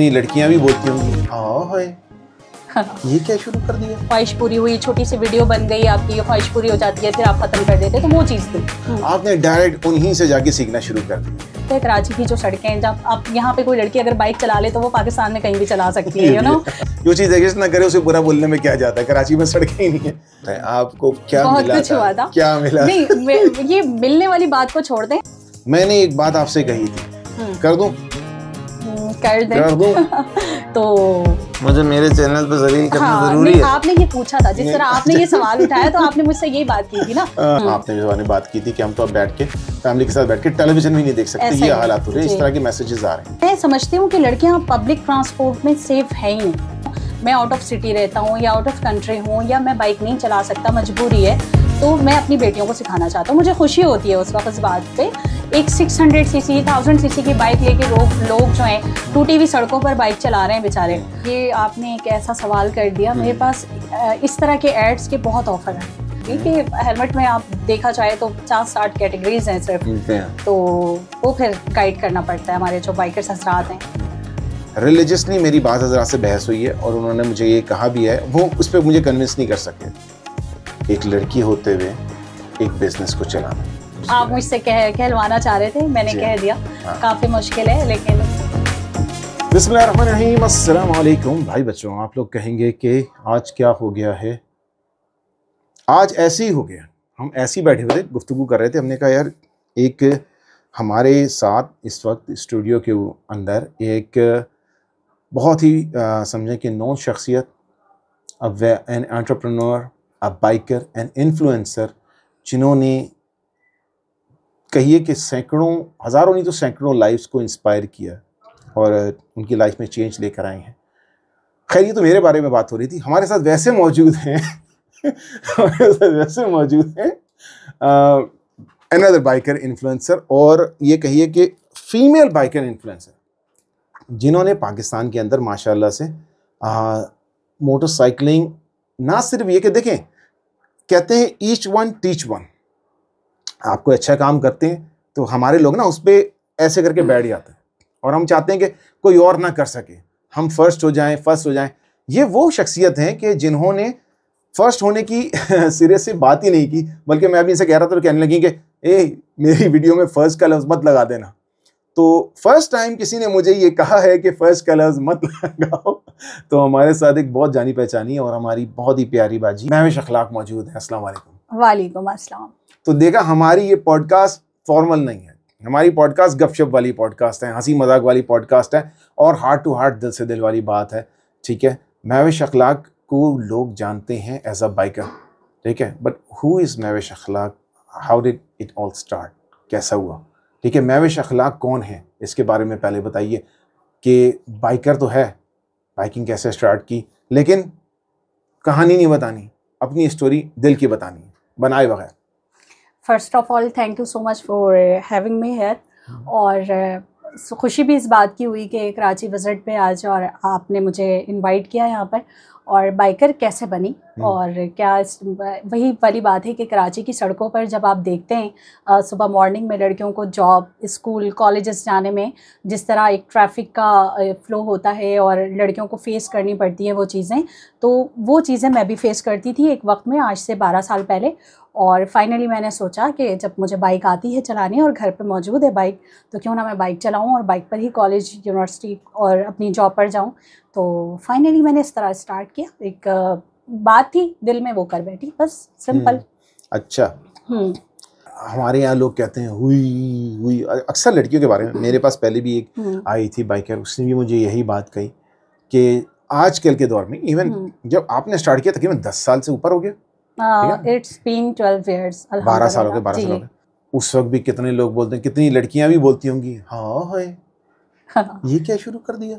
नहीं लड़कियां भी बोलती होंगी हाँ, हाँ ये क्या शुरू कर दिया ख्वाहिश पूरी हुई छोटी सी वीडियो बन गई आपकी ख्वाहिश पूरी हो जाती है फिर आप खत्म कर देते तो वो चीज़ थी हम्म। आपने डायरेक्ट उन्हीं से जाके सीखना शुरू कर दिया तो कराची की जो सड़कें हैं जब आप यहाँ पे कोई लड़की अगर बाइक चला ले तो वो पाकिस्तान में कहीं भी चला सकती है यू नो जो चीज़ एग्जिस्ट ना करे उसे बुरा बोलने में क्या जाता है कराची में सड़कें ही नहीं है आपको क्या बहुत मिला कुछ था? हुआ था क्या मिला नहीं ये मिलने वाली बात को छोड़ दें मैंने एक बात आपसे कही थी हम्म। कर दूँ कर दें कर तो मुझे मेरे चैनल पर जलील करना हाँ, जरूरी है आपने ये पूछा था जिस तरह आपने ये सवाल उठाया तो आपने मुझसे यही बात की थी ना हाँ, हम्म। आपने भी मैंने बात की थी कि हम तो अब बैठ के फैमिली के साथ बैठ के टेलीविजन भी नहीं देख सकते ये हालात हो रहे हैं इस तरह के मैसेजेस आ रहे हैं मैं समझती हूँ की लड़कियाँ पब्लिक ट्रांसपोर्ट में सेफ है ही मैं आउट ऑफ सिटी रहता हूँ या आउट ऑफ कंट्री हूँ या मैं बाइक नहीं चला सकता मजबूरी है तो मैं अपनी बेटियों को सिखाना चाहता हूँ मुझे खुशी होती है उस वक्त इस बात पे एक 600 सीसी 1000 सीसी की बाइक लेके लोग लोग जो हैं टूटी हुई सड़कों पर बाइक चला रहे हैं बेचारे ये आपने एक ऐसा सवाल कर दिया मेरे हम्म। पास इस तरह के एड्स के बहुत ऑफर हैं कि हेलमेट हम्म। में आप देखा जाए तो पचास साठ कैटेगरीज हैं सिर्फ तो वो फिर गाइड करना पड़ता है हमारे जो बाइकर्स हजरात हैं रिलीजियसली मेरी बात हजरा से बहस हुई है और उन्होंने मुझे ये कहा भी है वो उस पर मुझे कन्विंस नहीं कर सके एक लड़की होते हुए एक बिजनेस को चलाना आप मुझसे कह कहलवाना चाह रहे थे मैंने कह हाँ। दिया हाँ। काफ़ी मुश्किल है लेकिन बिस्मिल्लाहिर्रहमानिर्रहीम भाई बच्चों आप लोग कहेंगे कि आज क्या हो गया है आज ऐसे ही हो गया हम ऐसे ही बैठे हुए थे गुफ्तु कर रहे थे हमने कहा यार एक हमारे साथ इस वक्त स्टूडियो के अंदर एक बहुत ही समझें कि नॉन शख्सियत an entrepreneur a biker and influencer जिन्होंने कहिए कि सैकड़ों हज़ारों नहीं तो सैकड़ों लाइफ्स को इंस्पायर किया और उनकी लाइफ में चेंज लेकर आए हैं खैर ये तो मेरे बारे में बात हो रही थी हमारे साथ वैसे मौजूद हैं हमारे साथ वैसे मौजूद हैं अनदर बाइकर इन्फ्लुएंसर और ये कहिए कि फीमेल बाइकर इन्फ्लुएंसर जिन्होंने पाकिस्तान के अंदर माशाल्लाह से मोटरसाइकिलिंग ना सिर्फ ये कि देखें कहते हैं ईच वन टीच वन आप कोई अच्छा काम करते हैं तो हमारे लोग ना उस पर ऐसे करके बैठ हम्म। जाते हैं और हम चाहते हैं कि कोई और ना कर सके हम फर्स्ट हो जाएं फर्स्ट हो जाएं ये वो शख्सियत हैं कि जिन्होंने फर्स्ट होने की सिरे से बात ही नहीं की बल्कि मैं अभी इनसे कह रहा था तो कहने लगी कि ए मेरी वीडियो में फर्स्ट का लफ्ज मत लगा देना तो फर्स्ट टाइम किसी ने मुझे ये कहा है कि फर्स्ट कलर्स मत लगाओ तो हमारे साथ एक बहुत जानी पहचानी और हमारी बहुत ही प्यारी बाजी महवेश अखलाक मौजूद है अस्सलाम वालेकुम तो देखा हमारी ये पॉडकास्ट फॉर्मल नहीं है हमारी पॉडकास्ट गपशप वाली पॉडकास्ट है हंसी मजाक वाली पॉडकास्ट है और हार्ट टू हार्ट दिल से दिल वाली बात है ठीक है महवेश अखलाक को लोग जानते हैं एज अ बाइकर ठीक है but who is Mahwesh Akhlaq how did it all start कैसा हुआ ठीक है मैविश अखलाक कौन है इसके बारे में पहले बताइए कि बाइकर तो है बाइकिंग कैसे स्टार्ट की लेकिन कहानी नहीं बतानी अपनी स्टोरी दिल की बतानी बनाए बगैर first of all thank you so much for having me here और खुशी भी इस बात की हुई कि कराची विज़िट पे आज और आपने मुझे इनवाइट किया यहाँ पर और बाइकर कैसे बनी हम्म। और क्या वही वाली बात है कि कराची की सड़कों पर जब आप देखते हैं सुबह मॉर्निंग में लड़कियों को जॉब स्कूल कॉलेजेस जाने में जिस तरह एक ट्रैफिक का फ्लो होता है और लड़कियों को फेस करनी पड़ती है वो चीज़ें तो वो चीज़ें मैं भी फेस करती थी एक वक्त में आज से बारह साल पहले और फाइनली मैंने सोचा कि जब मुझे बाइक आती है चलाने और घर पे मौजूद है बाइक तो क्यों ना मैं बाइक चलाऊं और बाइक पर ही कॉलेज यूनिवर्सिटी और अपनी जॉब पर जाऊं तो फाइनली मैंने इस तरह स्टार्ट किया एक बात थी दिल में वो कर बैठी बस सिंपल हम्म, अच्छा हम्म। हमारे यहाँ लोग कहते हैं हुई हुई अक्सर लड़कियों के बारे में मेरे पास पहले भी एक हम्म। आई थी बाइकर उसने भी मुझे यही बात कही कि आजकल के दौर में इवन जब आपने स्टार्ट किया तकरीबन दस साल से ऊपर हो गया इट्स बीन 12 इयर्स बारह सालों के बारह सालों के उस वक्त भी कितने लोग बोलते हैं कितनी लड़कियां भी बोलती होंगी हाँ है ये क्या शुरू कर दिया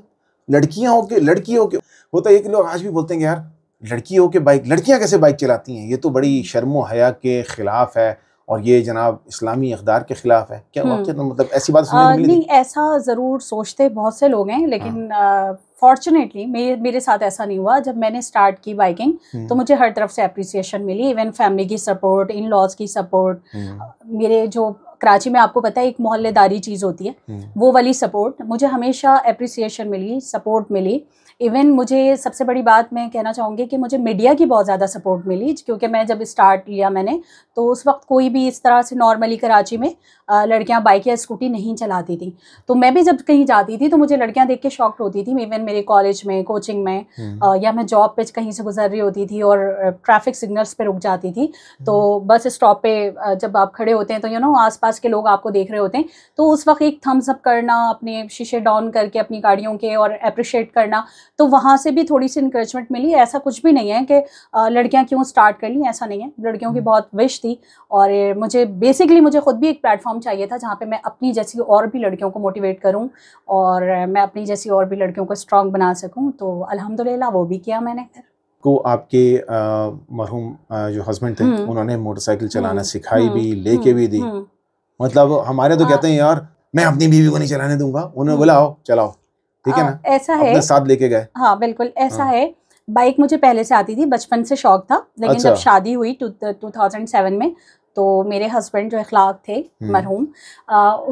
लड़कियां होके लड़की होके होता है कि लोग आज भी बोलते हैं यार लड़की होके बाइक लड़कियां कैसे बाइक चलाती हैं ये तो बड़ी शर्म हया के खिलाफ है और ये जनाब इस्लामी अखदार के खिलाफ है क्या हम्म। वाकई तो मतलब ऐसी बात सुनने नहीं ऐसा ज़रूर सोचते बहुत से लोग हैं लेकिन हाँ। फॉर्चुनेटली मेरे मेरे साथ ऐसा नहीं हुआ जब मैंने स्टार्ट की बाइकिंग हम्म। तो मुझे हर तरफ से अप्रिसिएशन मिली इवन फैमिली की सपोर्ट इन लॉज की सपोर्ट हम्म। मेरे जो कराची में आपको पता है एक मोहल्लेदारी चीज़ होती है हम्म। वो वाली सपोर्ट मुझे हमेशा अप्रिसिएशन मिली सपोर्ट मिली इवन मुझे सबसे बड़ी बात मैं कहना चाहूँगी कि मुझे मीडिया की बहुत ज़्यादा सपोर्ट मिली क्योंकि मैं जब स्टार्ट लिया मैंने तो उस वक्त कोई भी इस तरह से नॉर्मली कराची में लड़कियाँ बाइक या स्कूटी नहीं चलाती थी तो मैं भी जब कहीं जाती थी तो मुझे लड़कियाँ देख के शॉक होती थी इवन मेरे कॉलेज में कोचिंग में हम्म। या मैं जॉब पे कहीं से गुजर रही होती थी और ट्रैफिक सिग्नल्स पर रुक जाती थी तो हम्म। बस स्टॉप पर जब आप खड़े होते हैं तो यू नो आस के लोग आपको देख रहे होते हैं तो उस वक्त एक थम्सअप करना अपने शीशे डाउन करके अपनी गाड़ियों के और अप्रिशिएट करना तो वहाँ से भी थोड़ी सी इंक्रेजमेंट मिली ऐसा कुछ भी नहीं है कि लड़कियाँ क्यों स्टार्ट कर ली ऐसा नहीं है लड़कियों की हम्म। बहुत विश थी और मुझे बेसिकली मुझे खुद भी एक प्लेटफॉर्म चाहिए था जहाँ पर मैं अपनी जैसी और भी लड़कियों को मोटिवेट करूँ और मैं अपनी जैसी और भी लड़कियों को स्ट्रॉन्ग बना सकूँ तो अलहमदिल्ला वो भी किया मैंने को आपके मरहूम जो हस्बैंड थे हम्म। उन्होंने मोटरसाइकिल हम्म। चलाना सिखाई भी लेके भी दी मतलब हमारे तो हाँ। कहते हैं यार मैं अपनी बीवी को नहीं चलाने दूंगा उन्होंने बोला आओ चलाओ ठीक है हाँ, ना ऐसा है साथ लेके गए हाँ बिल्कुल ऐसा हाँ। है बाइक मुझे पहले से आती थी बचपन से शौक था लेकिन अच्छा। जब शादी हुई टू थाउजेंड सेवन में तो मेरे हस्बैंड जो अखलाक थे हम्म। मरहूम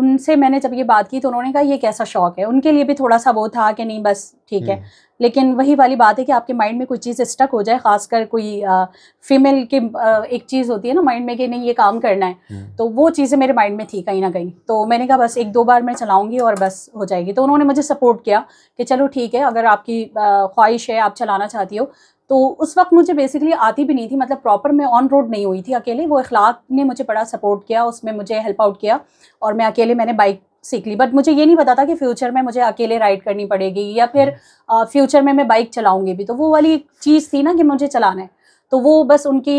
उनसे मैंने जब ये बात की तो उन्होंने कहा ये कैसा शौक है उनके लिए भी थोड़ा सा वो था कि नहीं बस ठीक है हम्म। लेकिन वही वाली बात है कि आपके माइंड में कोई चीज़ स्टक हो जाए खासकर कोई फीमेल की आ, एक चीज़ होती है ना माइंड में कि नहीं ये काम करना है हम्म। तो वो चीज़ें मेरे माइंड में थी कहीं ना कहीं तो मैंने कहा बस एक दो बार मैं चलाऊंगी और बस हो जाएगी तो उन्होंने मुझे सपोर्ट किया कि चलो ठीक है अगर आपकी ख्वाहिश है आप चलाना चाहती हो तो उस वक्त मुझे बेसिकली आती भी नहीं थी मतलब प्रॉपर मैं ऑन रोड नहीं हुई थी अकेले वो अखलाक ने मुझे बड़ा सपोर्ट किया उसमें मुझे हेल्प आउट किया और मैं अकेले मैंने बाइक सीख ली बट मुझे ये नहीं पता था कि फ्यूचर में मुझे अकेले राइड करनी पड़ेगी या फिर फ्यूचर हम्म। में मैं बाइक चलाऊंगी भी तो वो वाली एक चीज़ थी ना कि मुझे चलाना है तो वो बस उनकी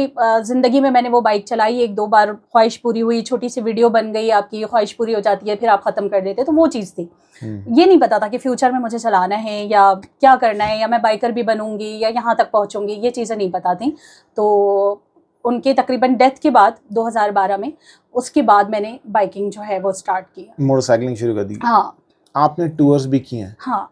ज़िंदगी में मैंने वो बाइक चलाई एक दो बार ख्वाहिश पूरी हुई छोटी सी वीडियो बन गई आपकी ख्वाहिश पूरी हो जाती है फिर आप ख़त्म कर देते तो वो चीज़ थी हम्म। ये नहीं पता था कि फ्यूचर में मुझे चलाना है या क्या करना है या मैं बाइकर भी बनूंगी या यहाँ तक पहुँचूंगी ये चीज़ें नहीं पता थी तो उनके तकरीबन डेथ के बाद 2012 में उसके बाद मैंने बाइकिंग जो है वो स्टार्ट की मोटरसाइकिलिंग शुरू कर दी हाँ आपने टूर्स भी किए हैं हाँ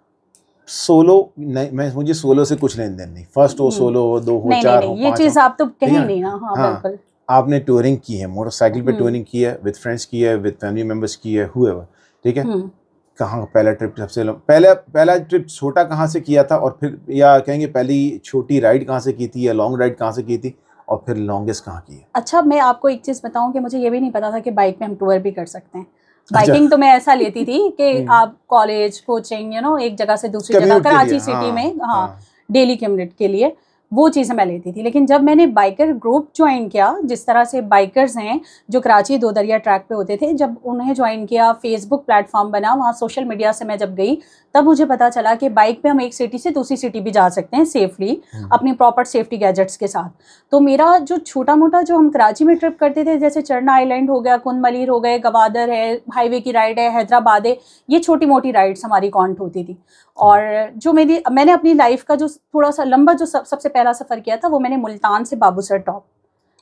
सोलो मैं मुझे सोलो से कुछ लेन देन नहीं फर्स्ट हो हम्म। सोलो हो दो हो चार हो ये चीज आप तो कहीं नहीं हाँ, हाँ, हाँ बिल्कुल आपने टूरिंग की है मोटरसाइकिल पे टूरिंग हम्म। की है विद फ्रेंड्स की है विद फैमिली मेम्बर्स की है हुएवर ठीक है हम्म। कहाँ पहला ट्रिप सबसे पहला पहला ट्रिप छोटा कहाँ से किया था और फिर या कहेंगे पहली छोटी राइड कहाँ से की थी या लॉन्ग राइड कहाँ से की थी और फिर लॉन्गेस्ट कहाँ की है अच्छा मैं आपको एक चीज़ बताऊँ कि मुझे ये भी नहीं पता था कि बाइक में हम टूर भी कर सकते हैं अच्छा। बाइकिंग तो मैं ऐसा लेती थी कि हम्म। आप कॉलेज कोचिंग यू नो एक जगह से दूसरी जगह कराची सिटी हाँ, में हाँ, हाँ डेली कम्यूनिट के लिए वो चीज़ें मैं लेती थी लेकिन जब मैंने बाइकर ग्रुप ज्वाइन किया जिस तरह से बाइकर्स हैं जो कराची दो दरिया ट्रैक पे होते थे जब उन्हें ज्वाइन किया फेसबुक प्लेटफॉर्म बना वहाँ सोशल मीडिया से मैं जब गई तब मुझे पता चला कि बाइक पे हम एक सिटी से दूसरी सिटी भी जा सकते हैं सेफली हम्म। अपनी प्रॉपर सेफ्टी गैजेट्स के साथ तो मेरा जो छोटा मोटा जो हम कराची में ट्रिप करते थे जैसे चरना आइलैंड हो गया कुंद मलिर हो गए गवादर है हाईवे की राइड है हैदराबाद है ये छोटी मोटी राइड्स हमारी काउंट होती थी और जो मेरी मैंने अपनी लाइफ का जो थोड़ा सा लंबा जो सब, सबसे पहला सफ़र किया था वो मैंने मुल्तान से बाबूसर टॉप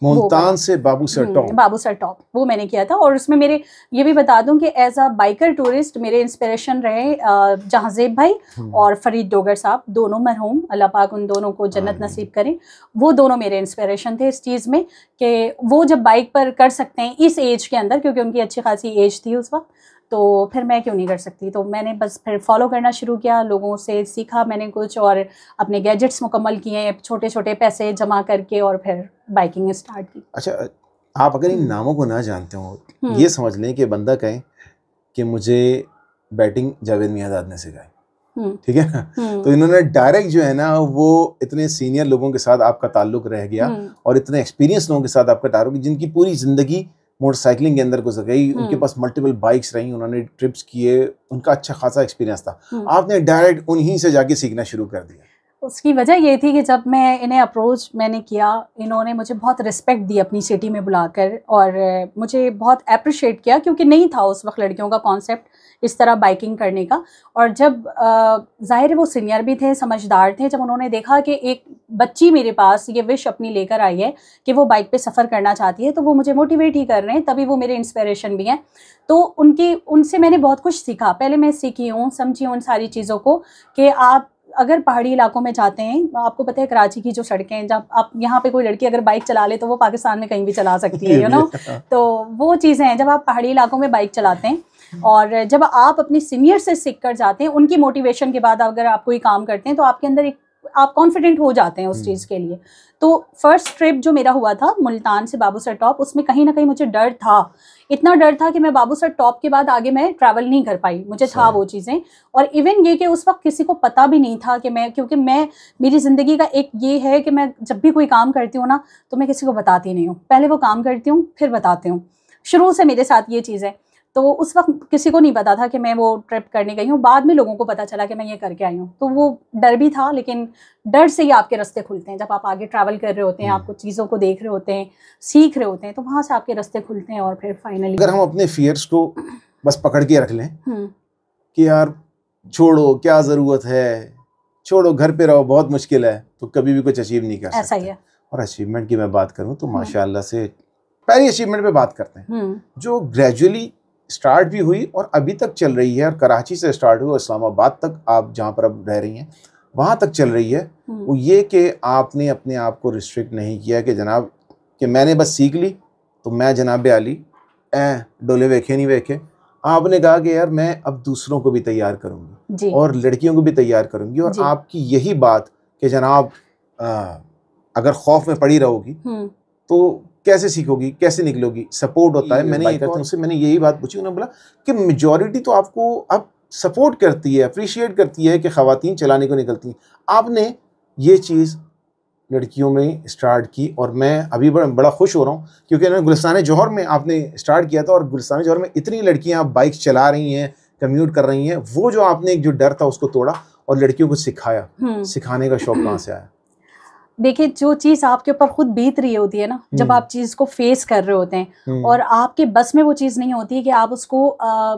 मुल्तान से बाबूसर हम्म, टॉप बाबूसर टॉप वो मैंने किया था और उसमें मेरे ये भी बता दूं कि एज अ बाइकर टूरिस्ट मेरे इंस्पिरेशन रहे जहाँजेब भाई हम्म। और फरीद डोगर साहब दोनों मरहूम अल्लाह पाक उन दोनों को जन्नत नसीब करें वो दोनों मेरे इंस्पिरेशन थे इस चीज़ में कि वो जब बाइक पर कर सकते हैं इस एज के अंदर क्योंकि उनकी अच्छी खासी एज थी उस वक्त तो फिर मैं क्यों नहीं कर सकती तो मैंने बस फिर फॉलो करना शुरू किया लोगों से सीखा मैंने कुछ और अपने गैजेट्स मुकम्मल किए छोटे छोटे पैसे जमा करके और फिर बाइकिंग स्टार्ट की अच्छा आप अगर इन नामों को ना जानते हो हम्म। ये समझ लें कि बंदा कहें कि मुझे बैटिंग जावेद मियादाद ने सिखाई हम्म। ठीक है ना हम्म। तो इन्होंने डायरेक्ट जो है ना वो इतने सीनियर लोगों के साथ आपका ताल्लुक रह गया और इतने एक्सपीरियंस लोगों के साथ आपका ताल्लुक जिनकी पूरी ज़िंदगी मोटरसाइकिलिंग के अंदर गुजर गई उनके हम्म। पास मल्टीपल बाइक्स रहीं उन्होंने ट्रिप्स किए उनका अच्छा खासा एक्सपीरियंस था हम्म। आपने डायरेक्ट उन्हीं से जाके सीखना शुरू कर दिया उसकी वजह ये थी कि जब मैं इन्हें अप्रोच मैंने किया इन्होंने मुझे बहुत रिस्पेक्ट दी अपनी सिटी में बुलाकर और मुझे बहुत अप्रिशिएट किया क्योंकि नहीं था उस वक्त लड़कियों का कॉन्सेप्ट इस तरह बाइकिंग करने का और जब ज़ाहिर वो सीनियर भी थे समझदार थे जब उन्होंने देखा कि एक बच्ची मेरे पास ये विश अपनी लेकर आई है कि वो बाइक पे सफ़र करना चाहती है तो वो मुझे मोटिवेट ही कर रहे हैं तभी वो मेरे इंस्पिरेशन भी हैं तो उनकी उनसे मैंने बहुत कुछ सीखा पहले मैं सीखी हूँ समझी हूँ उन सारी चीज़ों को कि आप अगर पहाड़ी इलाकों में जाते हैं आपको पता है कराची की जो सड़कें हैं जब आप यहाँ पे कोई लड़की अगर बाइक चला ले तो वो पाकिस्तान में कहीं भी चला सकती है यू नो तो वो चीज़ें हैं जब आप पहाड़ी इलाकों में बाइक चलाते हैं और जब आप अपने सीनियर से सीख कर जाते हैं उनकी मोटिवेशन के बाद अगर आप कोई काम करते हैं तो आपके अंदर एक आप कॉन्फिडेंट हो जाते हैं उस हम्म। चीज़ के लिए तो फर्स्ट ट्रिप जो मेरा हुआ था मुल्तान से बाबू सर टॉप उसमें कहीं ना कहीं मुझे डर था इतना डर था कि मैं बाबू सर टॉप के बाद आगे मैं ट्रैवल नहीं कर पाई मुझे था वो चीज़ें और इवन ये कि उस वक्त किसी को पता भी नहीं था कि मैं क्योंकि मैं मेरी ज़िंदगी का एक ये है कि मैं जब भी कोई काम करती हूँ ना तो मैं किसी को बताती नहीं हूँ पहले वो काम करती हूँ फिर बताती हूँ शुरू से मेरे साथ ये चीज़ें तो उस वक्त किसी को नहीं पता था कि मैं वो ट्रिप करने गई हूँ बाद में लोगों को पता चला कि मैं ये करके आई हूँ तो वो डर भी था लेकिन डर से ही आपके रास्ते खुलते हैं जब आप आगे ट्रैवल कर रहे होते हैं हम्म। आपको चीज़ों को देख रहे होते हैं सीख रहे होते हैं तो वहाँ से आपके रास्ते खुलते हैं और फिर फाइनली अगर हम अपने फियर्स को बस पकड़ के रख लें हम्म। कि यार छोड़ो क्या ज़रूरत है छोड़ो घर पे रहो बहुत मुश्किल है तो कभी भी कुछ अचीव नहीं कर सकते ऐसा ही है और अचीवमेंट की मैं बात करूँ तो हम्म। माशाल्लाह से पहली अचीवमेंट पे बात करते हैं जो ग्रेजुअली स्टार्ट भी हुई और अभी तक चल रही है और कराची से स्टार्ट हुई और इस्लामाबाद तक आप जहाँ पर अब रह रही हैं वहाँ तक चल रही है हम्म। वो ये कि आपने अपने आप को रिस्ट्रिक्ट नहीं किया कि जनाब कि मैंने बस सीख ली तो मैं जनाब आली ए डोले वेखे नहीं वेखे आपने कहा कि यार मैं अब दूसरों को भी तैयार करूँगी और लड़कियों को भी तैयार करूँगी और आपकी यही बात कि जनाब आ, अगर खौफ में पड़ी रहोगी हम्म। तो कैसे सीखोगी कैसे निकलोगी सपोर्ट होता है मैंने ये करता उससे मैंने यही बात पूछी उन्होंने बोला कि मेजोरिटी तो आपको अब सपोर्ट करती है अप्रिशिएट करती है कि खातन चलाने को निकलती हैं आपने ये चीज़ लड़कियों में स्टार्ट की और मैं अभी बड़ा बड़ा खुश हो रहा हूँ क्योंकि इन्होंने गुलस्तान जौहर में आपने स्टार्ट किया था और गुलस्तान जौहर में इतनी लड़कियाँ आप बाइक चला रही हैं कम्यूट कर रही हैं वो जो आपने एक जो डर था उसको तोड़ा और लड़कियों को सिखाया हम्म। सिखाने का शौक कहाँ से आया देखिए जो चीज आपके ऊपर खुद बीत रही होती है ना जब हम्म। आप चीज को फेस कर रहे होते हैं हम्म। और आपके बस में वो चीज नहीं होती है कि आप उसको आ,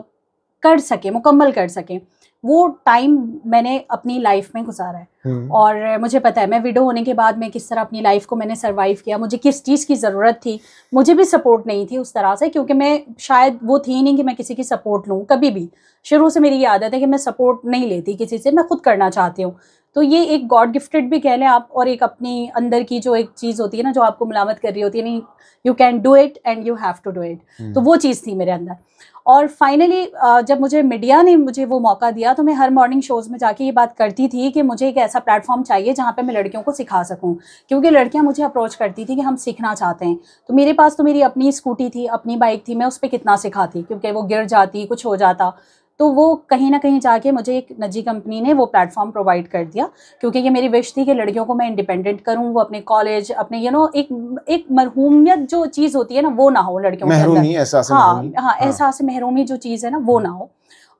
कर सके मुकम्मल कर सकें वो टाइम मैंने अपनी लाइफ में गुजारा है हम्म। और मुझे पता है मैं विडो होने के बाद मैं किस तरह अपनी लाइफ को मैंने सरवाइव किया मुझे किस चीज़ की ज़रूरत थी मुझे भी सपोर्ट नहीं थी उस तरह से क्योंकि मैं शायद वो थी नहीं कि मैं किसी की सपोर्ट लूँ कभी भी शुरू से मेरी ये आदत है कि मैं सपोर्ट नहीं लेती किसी से मैं खुद करना चाहती हूँ तो ये एक गॉड गिफ्टेड भी कह लें आप और एक अपनी अंदर की जो एक चीज़ होती है ना जो आपको मिलामत कर रही होती है नहीं you can do it and you have to do it तो वो चीज़ थी मेरे अंदर और फाइनली जब मुझे मीडिया ने मुझे वो मौका दिया तो मैं हर मॉर्निंग शोज़ में जाके ये बात करती थी कि मुझे एक ऐसा प्लेटफॉर्म चाहिए जहाँ पे मैं लड़कियों को सिखा सकूँ क्योंकि लड़कियाँ मुझे अप्रोच करती थी कि हम सीखना चाहते हैं तो मेरे पास तो मेरी अपनी स्कूटी थी अपनी बाइक थी मैं उस पर कितना सिखाती क्योंकि वो गिर जाती कुछ हो जाता तो वो कहीं ना कहीं जाके मुझे एक नजी कंपनी ने वो प्लेटफॉर्म प्रोवाइड कर दिया क्योंकि ये मेरी विश थी कि लड़कियों को मैं इंडिपेंडेंट करूँ वो अपने कॉलेज अपने यू नो एक एक मरहूमियत जो चीज़ होती है ना वो ना हो लड़कियों के अंदर हाँ, हाँ हाँ एहसास महरूमी जो चीज़ है ना वो ना हो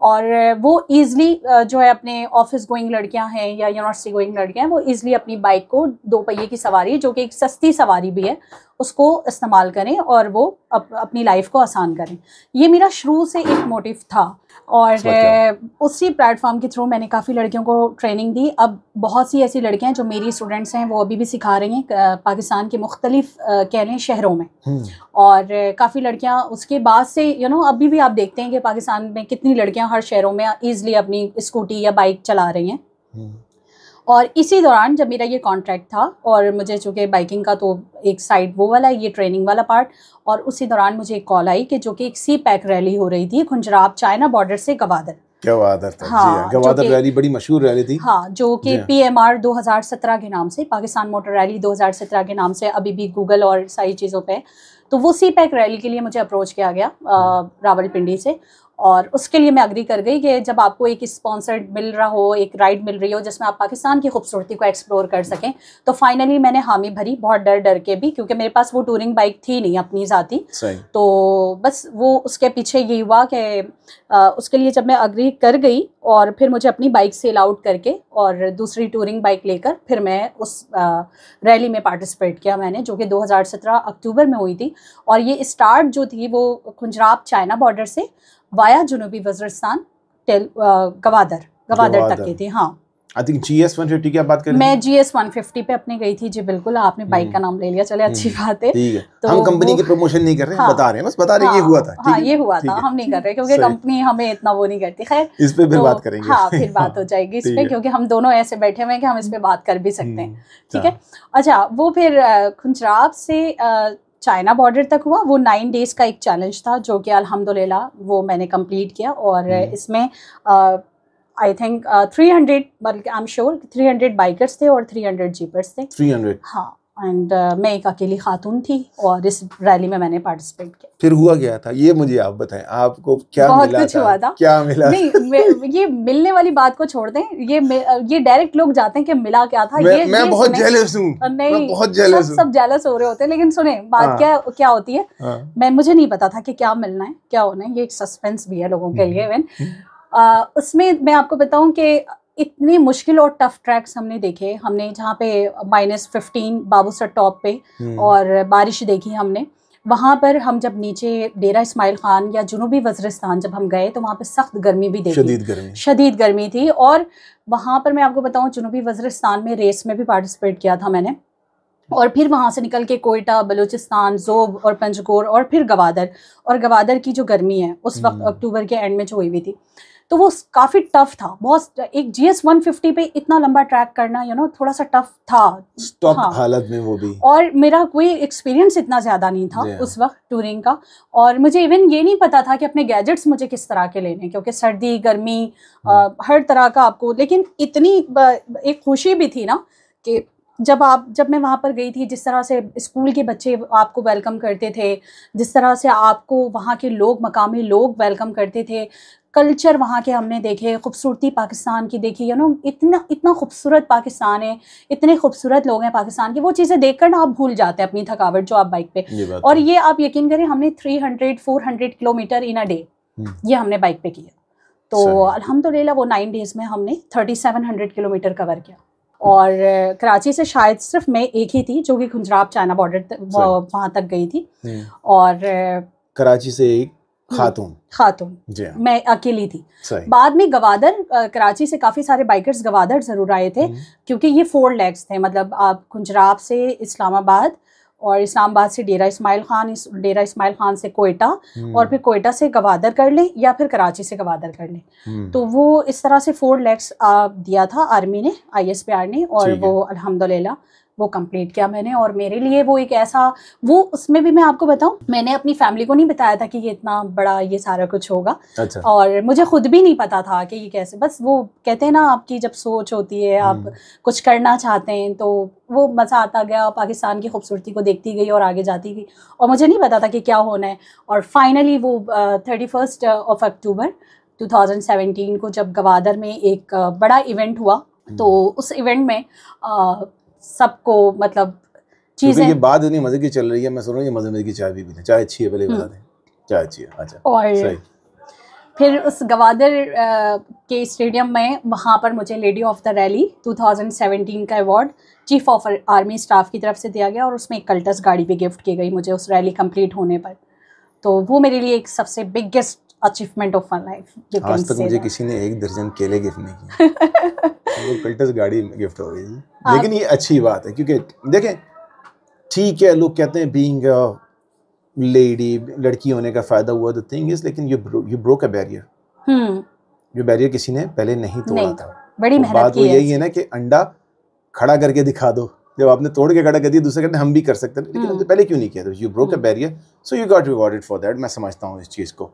और वो ईज़िली जो है अपने ऑफिस गोइंग लड़कियां हैं या यूनिवर्सिटी गोइंग लड़कियां हैं वो ईज़िली अपनी बाइक को दो पहिए की सवारी जो कि एक सस्ती सवारी भी है उसको इस्तेमाल करें और वो अप, अपनी लाइफ को आसान करें ये मेरा शुरू से एक मोटिव था और उसी प्लेटफॉर्म के थ्रू मैंने काफ़ी लड़कियों को ट्रेनिंग दी अब बहुत सी ऐसी लड़कियां जो मेरी स्टूडेंट्स हैं वो अभी भी सिखा रही हैं पाकिस्तान के मुख्तलिफ कह रहे हैं शहरों में हम्म। और काफ़ी लड़कियां उसके बाद से यू you नो know, अभी भी आप देखते हैं कि पाकिस्तान में कितनी लड़कियां हर शहरों में ईज़िली अपनी स्कूटी या बाइक चला रही हैं हम्म। और इसी दौरान जब मेरा ये कॉन्ट्रैक्ट था और मुझे चूँकि बाइकिंग का तो एक साइड वो वाला ये ट्रेनिंग वाला पार्ट और उसी दौरान मुझे एक कॉल आई कि जो कि एक सी पैक रैली हो रही थी खुंजराब चाइना बॉर्डर से गवादर हाँ, हाँ, गवादर हाँ, गवादर रैली बड़ी मशहूर रैली थी हाँ जो कि पी पीएमआर 2017 के नाम से पाकिस्तान मोटर रैली 2017 के नाम से अभी भी गूगल और सारी चीज़ों पे तो वो सी पैक रैली के लिए मुझे अप्रोच किया गया रावलपिंडी से और उसके लिए मैं अग्री कर गई कि जब आपको एक स्पॉन्सर्ड मिल रहा हो एक राइड मिल रही हो जिसमें आप पाकिस्तान की खूबसूरती को एक्सप्लोर कर सकें तो फाइनली मैंने हामी भरी बहुत डर डर के भी क्योंकि मेरे पास वो टूरिंग बाइक थी नहीं अपनी ज़ाती तो बस वो उसके पीछे ये हुआ कि उसके लिए जब मैं अग्री कर गई और फिर मुझे अपनी बाइक सेल आउट करके और दूसरी टूरिंग बाइक लेकर फिर मैं उस रैली में पार्टिसिपेट किया मैंने जो कि दो अक्टूबर में हुई थी और ये स्टार्ट जो थी वो खुंजराब चाइना बॉर्डर से वाया जुनूबी वजरस्तान गवादर गवादर तक के थे हाँ I think G S one fifty की बात कर मैं जी एस वन फिफ्टी पे अपने गई थी जी बिल्कुल आपने बाइक हम्म। का नाम ले लिया चले अच्छी हम्म। बात है ठीक है तो हम कंपनी प्रमोशन नहीं कर रहे हाँ, बता रहे हैं बस बता रहे हाँ, ये हुआ था हाँ, ये हुआ था हम नहीं कर रहे क्योंकि कंपनी हमें इतना वो नहीं करती खैर इस पे फिर तो बात करेंगे हाँ फिर बात हो हाँ। जाएगी इस पे क्योंकि हम दोनों ऐसे बैठे हुए हैं कि हम इस पे बात कर भी सकते हैं हम्म। ठीक है हाँ। अच्छा वो फिर खुंजराब से चाइना बॉर्डर तक हुआ वो नाइन डेज़ का एक चैलेंज था जो कि अलहमदिल्ला वो मैंने कंप्लीट किया और हम्म। इसमें आई थिंक थ्री हंड्रेड बल्कि I am sure three hundred bikers थे और थ्री हंड्रेड जीपर्स थे थ्री हंड्रेड हाँ एंड uh, मैं एक अकेली खातून थी और इस रैली में मैंने पार्टिसिपेट किया फिर हुआ क्या था ये मुझे आप बताएं आपको क्या बहुत मिला कुछ था? हुआ था क्या मिला नहीं ये मिलने वाली बात को छोड़ दें ये ये डायरेक्ट लोग जाते हैं कि मिला क्या था मैं, ये मैं ये बहुत जेलस हूँ नहीं बहुत जेलस सब, सब जेलस हो रहे होते हैं लेकिन सुने बात हाँ। क्या क्या होती है हाँ। मैं मुझे नहीं पता था कि क्या मिलना है क्या होना है ये एक सस्पेंस भी है लोगों के हम्म। लिए इवन हम्म। उसमें मैं आपको बताऊं कि इतने मुश्किल और टफ ट्रैक्स हमने देखे हमने जहाँ पे माइनस फिफ्टीन बाबूसर टॉप पे हम्म। और बारिश देखी हमने वहाँ पर हम जब नीचे डेरा इस्माइल खान या जुनूबी वज्रस्तान जब हम गए तो वहाँ पर सख्त गर्मी भी देखी शदीद गर्मी शदीद गर्मी थी और वहाँ पर मैं आपको बताऊँ जुनूबी वज्रस्तान में रेस में भी पार्टिसिपेट किया था मैंने और फिर वहाँ से निकल के कोयटा बलूचिस्तान जोब और पंजगोर और फिर गवादर और गवादर की जो गर्मी है उस हम्म। वक्त अक्टूबर के एंड में जो हुई हुई थी तो वो काफ़ी टफ था बहुत एक जी एस वन फिफ्टी पे इतना लंबा ट्रैक करना यू you नो know, थोड़ा सा टफ था स्टॉक हाँ। हालत में वो भी और मेरा कोई एक्सपीरियंस इतना ज़्यादा नहीं था उस वक्त टूरिंग का और मुझे इवन ये नहीं पता था कि अपने गैजेट्स मुझे किस तरह के लेने क्योंकि सर्दी गर्मी आ, हाँ। हर तरह का आपको लेकिन इतनी एक खुशी भी थी ना कि जब आप जब मैं वहाँ पर गई थी जिस तरह से स्कूल के बच्चे आपको वेलकम करते थे जिस तरह से आपको वहाँ के लोग मकामी लोग वेलकम करते थे कल्चर वहाँ के हमने देखे खूबसूरती पाकिस्तान की देखी यू नो इतना इतना खूबसूरत पाकिस्तान है इतने खूबसूरत लोग हैं पाकिस्तान के वो चीज़ें देखकर ना आप भूल जाते हैं अपनी थकावट जो आप बाइक पे ये और तो ये आप यकीन करें हमने four hundred kilometre in a day ये हमने बाइक पे किया तो अलहमदिल्ला वो नाइन डेज़ में हमने thirty seven hundred kilometre cover किया और कराची से शायद सिर्फ मैं एक ही थी जो कि खुंजराब चाइना बॉर्डर वहाँ तक गई थी हम्म। और कराची से एक खातून खातून जी हाँ। मैं अकेली थी बाद में गवादर कराची से काफ़ी सारे बाइकर्स गवादर ज़रूर आए थे हम्म। क्योंकि ये फोर लेग्स थे मतलब आप खुंजराब से इस्लामाबाद और इस्लामाबाद से डेरा इस्माइल खान इस डेरा इस्माइल खान से कोयटा हम्म। और फिर कोयटा से गवादर कर ले या फिर कराची से गवादर कर ले हम्म। तो वो इस तरह से फोर लैक्स दिया था आर्मी ने आई एस पी आर ने और वो अलहमदल वो कंप्लीट किया मैंने और मेरे लिए वो एक ऐसा वो उसमें भी मैं आपको बताऊं मैंने अपनी फैमिली को नहीं बताया था कि ये इतना बड़ा ये सारा कुछ होगा अच्छा। और मुझे खुद भी नहीं पता था कि ये कैसे बस वो कहते हैं ना आपकी जब सोच होती है आप हम्म। कुछ करना चाहते हैं तो वो मज़ा आता गया पाकिस्तान की खूबसूरती को देखती गई और आगे जाती गई और मुझे नहीं पता था कि क्या होना है और फाइनली वो थर्टी फर्स्ट ऑफ अक्टूबर 2017 को जब गवादर में एक बड़ा इवेंट हुआ हम्म। तो उस इवेंट में सबको मतलब चीजें ये बात इतनी मजे की चल रही है मैं सुन रहा हूँ मजे मजे की चाय भी पीते चाय अच्छी है पहले बता हम्म। दें चाय अच्छी है अच्छा और फिर उस गवादर के स्टेडियम में वहाँ पर मुझे लेडी ऑफ द रैली 2017 का award chief of army staff की तरफ से दिया गया और उसमें एक कल्टस गाड़ी भी गिफ्ट की गई मुझे उस रैली कंप्लीट होने पर तो वो मेरे लिए एक सबसे biggest achievement of my life आज तक मुझे किसी ने एक दर्जन केले गिफ्ट नहीं किए कल्टस गाड़ी गिफ्ट हो गई हाँ, लेकिन ये तो- अच्छी बात है क्योंकि देखें ठीक है लोग कहते हैं बीइंग लेडी लड़की होने का फ़ायदा हुआ तो थिंग इज लेकिन you you broke a barrier जो बैरियर किसी ने पहले नहीं तोड़ा था बड़ी तो बात वो यही है ना कि अंडा खड़ा करके दिखा दो जब आपने तोड़ के खड़ा कर दिया दूसरे कहते हम भी कर सकते हैं लेकिन हम्म। पहले क्यों नहीं किया था you broke a barrier so you got rewarded for that मैं समझता हूँ इस चीज़ को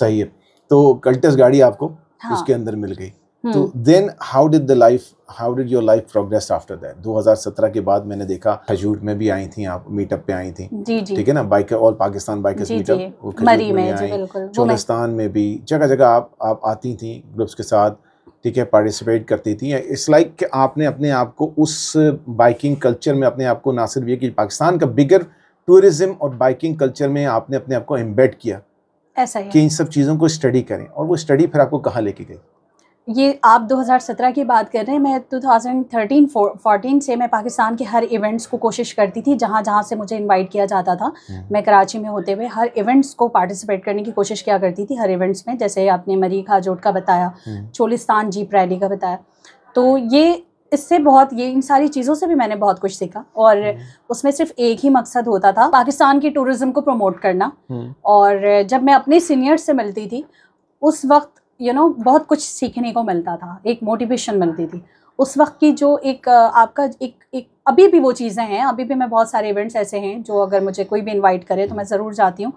सही है तो कल्टस गाड़ी आपको हाँ। उसके अंदर मिल गई तो then how did the life how did your life progress after that 2017 के बाद मैंने देखा खजूर में भी आई थी आप मीटअप पे आई थी ठीक है ना biker all Pakistan bikers meetup Murree में, चोलिस्तान में भी जगह जगह आप आप आती थी ग्रुप्स के साथ ठीक है पार्टिसिपेट करती थी इट्स लाइक like आपने अपने आप को उस बाइकिंग कल्चर में अपने आप को ना सिर्फ ये कि पाकिस्तान का बिगर टूरिज्म और बाइकिंग कल्चर में आपने अपने आप को एम्बेड किया ऐसा कि इन सब चीज़ों को स्टडी करें और वो स्टडी फिर आपको कहाँ लेके गई ये आप 2017 की बात कर रहे हैं मैं 2013 14 से मैं पाकिस्तान के हर इवेंट्स को कोशिश करती थी जहाँ जहाँ से मुझे इनवाइट किया जाता था हम्म। मैं कराची में होते हुए हर इवेंट्स को पार्टिसिपेट करने की कोशिश किया करती थी हर इवेंट्स में जैसे आपने मरी खाजोट का बताया हम्म। चोलिस्तान जीप रैली का बताया तो ये इससे बहुत ये इन सारी चीज़ों से भी मैंने बहुत कुछ सीखा और हम्म। उसमें सिर्फ एक ही मकसद होता था पाकिस्तान की टूरिज़्म को प्रमोट करना और जब मैं अपने सीनियर से मिलती थी उस वक्त यू you नो know, बहुत कुछ सीखने को मिलता था एक मोटिवेशन मिलती थी उस वक्त की जो एक आपका एक एक अभी भी वो चीज़ें हैं अभी भी मैं बहुत सारे इवेंट्स ऐसे हैं जो अगर मुझे कोई भी इनवाइट करे तो मैं ज़रूर जाती हूँ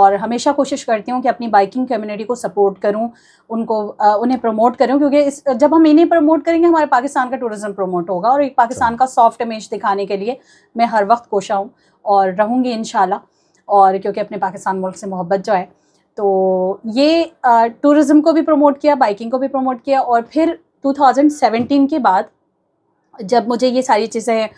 और हमेशा कोशिश करती हूँ कि अपनी बाइकिंग कम्युनिटी को सपोर्ट करूँ उनको उन्हें प्रमोट करूँ क्योंकि इस जब हम इन्हें प्रमोट करेंगे हमारे पाकिस्तान का टूरिज़्म प्रमोट होगा और एक पाकिस्तान का सॉफ्ट इमेज दिखाने के लिए मैं हर वक्त कोशा हूँ और रहूँगी इन और क्योंकि अपने पाकिस्तान मुल्क से मोहब्बत जो है तो ये टूरिज़्म को भी प्रमोट किया बाइकिंग को भी प्रमोट किया और फिर 2017 के बाद जब मुझे ये सारी चीज़ें